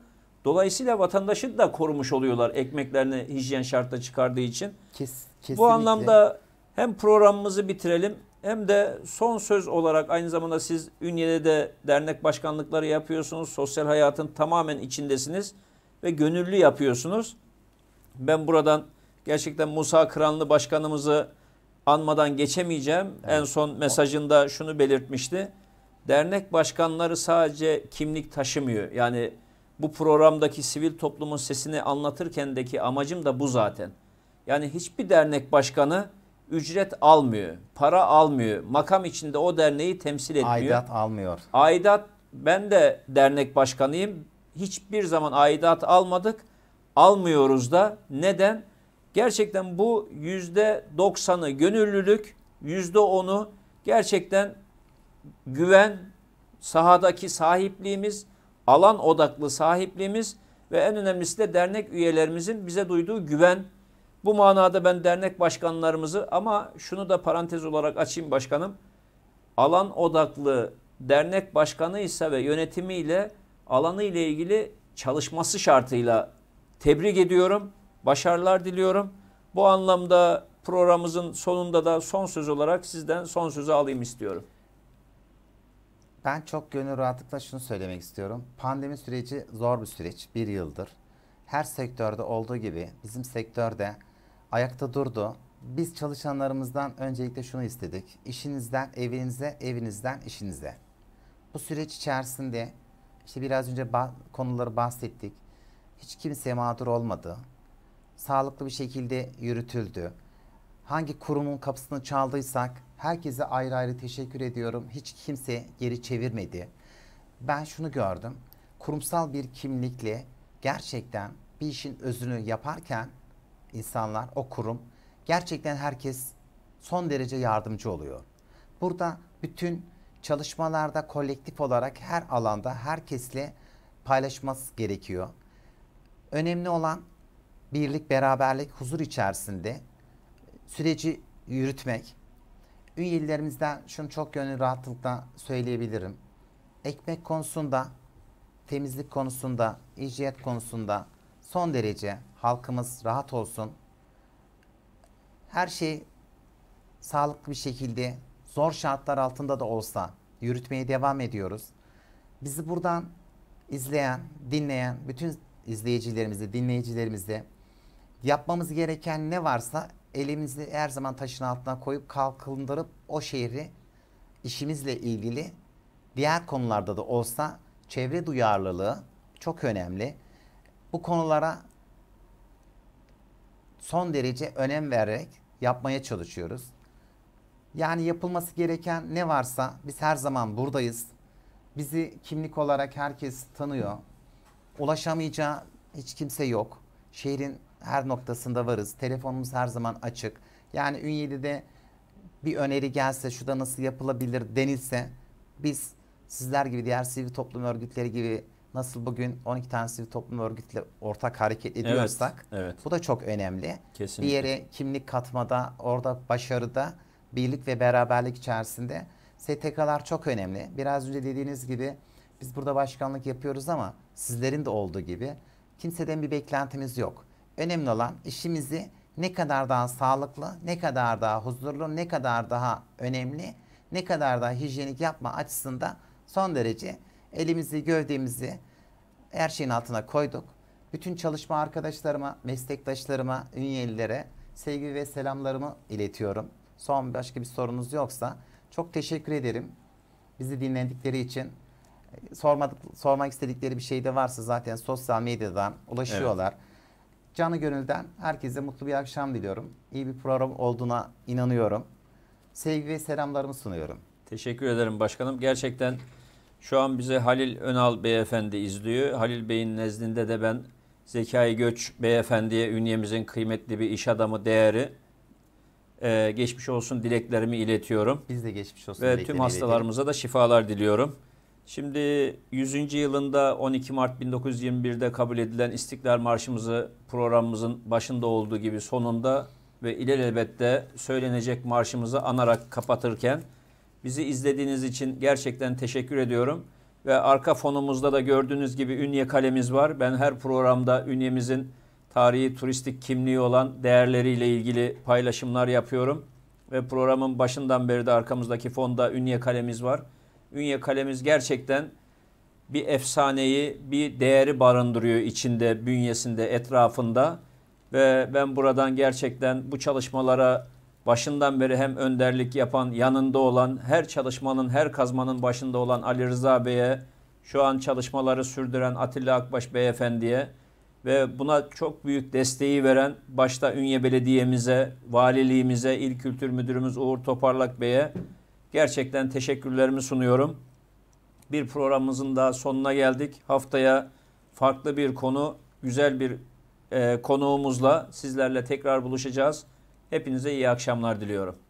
Dolayısıyla vatandaşı da korumuş oluyorlar ekmeklerini hijyen şartta çıkardığı için. Kes, kesinlikle. Bu anlamda hem programımızı bitirelim hem de son söz olarak aynı zamanda siz Ünye'de de dernek başkanlıkları yapıyorsunuz. Sosyal hayatın tamamen içindesiniz ve gönüllü yapıyorsunuz. Ben buradan gerçekten Musa Kıranlı başkanımızı anmadan geçemeyeceğim. Evet. En son mesajında şunu belirtmişti. Dernek başkanları sadece kimlik taşımıyor. Yani bu programdaki sivil toplumun sesini anlatırkendeki amacım da bu zaten. Yani hiçbir dernek başkanı ücret almıyor, para almıyor. Makam içinde o derneği temsil etmiyor. Aidat almıyor. Aidat ben de dernek başkanıyım. Hiçbir zaman aidat almadık. Almıyoruz da. Neden? Gerçekten bu yüzde doksanı gönüllülük, yüzde onu gerçekten güven, sahadaki sahipliğimiz, alan odaklı sahipliğimiz ve en önemlisi de dernek üyelerimizin bize duyduğu güven bu manada ben dernek başkanlarımızı ama şunu da parantez olarak açayım başkanım. Alan odaklı dernek başkanı ise ve yönetimiyle alanı ile ilgili çalışması şartıyla tebrik ediyorum. Başarılar diliyorum. Bu anlamda programımızın sonunda da son söz olarak sizden son sözü alayım istiyorum. Ben çok gönül rahatlıkla şunu söylemek istiyorum. Pandemi süreci zor bir süreç, bir yıldır. Her sektörde olduğu gibi bizim sektörde ayakta durdu. Biz çalışanlarımızdan öncelikle şunu istedik. İşinizden evinize, evinizden işinize. Bu süreç içerisinde işte biraz önce bah konuları bahsettik. Hiç kimse mağdur olmadı. Sağlıklı bir şekilde yürütüldü. Hangi kurumun kapısını çaldıysak herkese ayrı ayrı teşekkür ediyorum. Hiç kimse geri çevirmedi. Ben şunu gördüm. Kurumsal bir kimlikle gerçekten bir işin özünü yaparken insanlar, o kurum gerçekten herkes son derece yardımcı oluyor. Burada bütün çalışmalarda kolektif olarak her alanda herkesle paylaşması gerekiyor. Önemli olan birlik, beraberlik, huzur içerisinde süreci yürütmek. Üyelerimizden şunu çok gönül rahatlıkla söyleyebilirim. Ekmek konusunda, temizlik konusunda, icriyet konusunda, son derece halkımız rahat olsun. Her şey sağlıklı bir şekilde zor şartlar altında da olsa yürütmeye devam ediyoruz. Bizi buradan izleyen, dinleyen bütün izleyicilerimizi, dinleyicilerimizi yapmamız gereken ne varsa elimizi her zaman taşın altına koyup kalkındırıp o şehri işimizle ilgili diğer konularda da olsa çevre duyarlılığı çok önemli bu konulara son derece önem vererek yapmaya çalışıyoruz. Yani yapılması gereken ne varsa biz her zaman buradayız. Bizi kimlik olarak herkes tanıyor. Ulaşamayacağı hiç kimse yok. Şehrin her noktasında varız. Telefonumuz her zaman açık. Yani Ünye'de bir öneri gelse, şurada nasıl yapılabilir denilse biz sizler gibi diğer sivil toplum örgütleri gibi nasıl bugün 12 tane sivil toplum örgütle ortak hareket ediyorsak evet, evet. bu da çok önemli. Kesinlikle. yere kimlik katmada, orada başarıda, birlik ve beraberlik içerisinde STK'lar çok önemli. Biraz önce dediğiniz gibi biz burada başkanlık yapıyoruz ama sizlerin de olduğu gibi kimseden bir beklentimiz yok. Önemli olan işimizi ne kadar daha sağlıklı, ne kadar daha huzurlu, ne kadar daha önemli, ne kadar daha hijyenik yapma açısında son derece Elimizi, gövdemizi her şeyin altına koyduk. Bütün çalışma arkadaşlarıma, meslektaşlarıma, üniyelilere sevgi ve selamlarımı iletiyorum. Son başka bir sorunuz yoksa çok teşekkür ederim. Bizi dinledikleri için sormadık, sormak istedikleri bir şey de varsa zaten sosyal medyadan ulaşıyorlar. Evet. Canı gönülden herkese mutlu bir akşam diliyorum. İyi bir program olduğuna inanıyorum. Sevgi ve selamlarımı sunuyorum. Teşekkür ederim başkanım. Gerçekten şu an bize Halil Önal beyefendi izliyor. Halil Bey'in nezdinde de ben Zekai Göç beyefendiye ünyemizin kıymetli bir iş adamı değeri ee, geçmiş olsun dileklerimi iletiyorum. Biz de geçmiş olsun Ve tüm hastalarımıza iletelim. da şifalar diliyorum. Şimdi 100. yılında 12 Mart 1921'de kabul edilen İstiklal Marşımızı programımızın başında olduğu gibi sonunda ve ilelebette söylenecek marşımızı anarak kapatırken Bizi izlediğiniz için gerçekten teşekkür ediyorum. Ve arka fonumuzda da gördüğünüz gibi Ünye kalemiz var. Ben her programda Ünye'mizin tarihi turistik kimliği olan değerleriyle ilgili paylaşımlar yapıyorum. Ve programın başından beri de arkamızdaki fonda Ünye kalemiz var. Ünye kalemiz gerçekten bir efsaneyi, bir değeri barındırıyor içinde, bünyesinde, etrafında. Ve ben buradan gerçekten bu çalışmalara başından beri hem önderlik yapan, yanında olan, her çalışmanın, her kazmanın başında olan Ali Rıza Bey'e, şu an çalışmaları sürdüren Atilla Akbaş Beyefendi'ye ve buna çok büyük desteği veren başta Ünye Belediye'mize, valiliğimize, İl Kültür Müdürümüz Uğur Toparlak Bey'e gerçekten teşekkürlerimi sunuyorum. Bir programımızın daha sonuna geldik. Haftaya farklı bir konu, güzel bir e, konuğumuzla sizlerle tekrar buluşacağız. Hepinize iyi akşamlar diliyorum.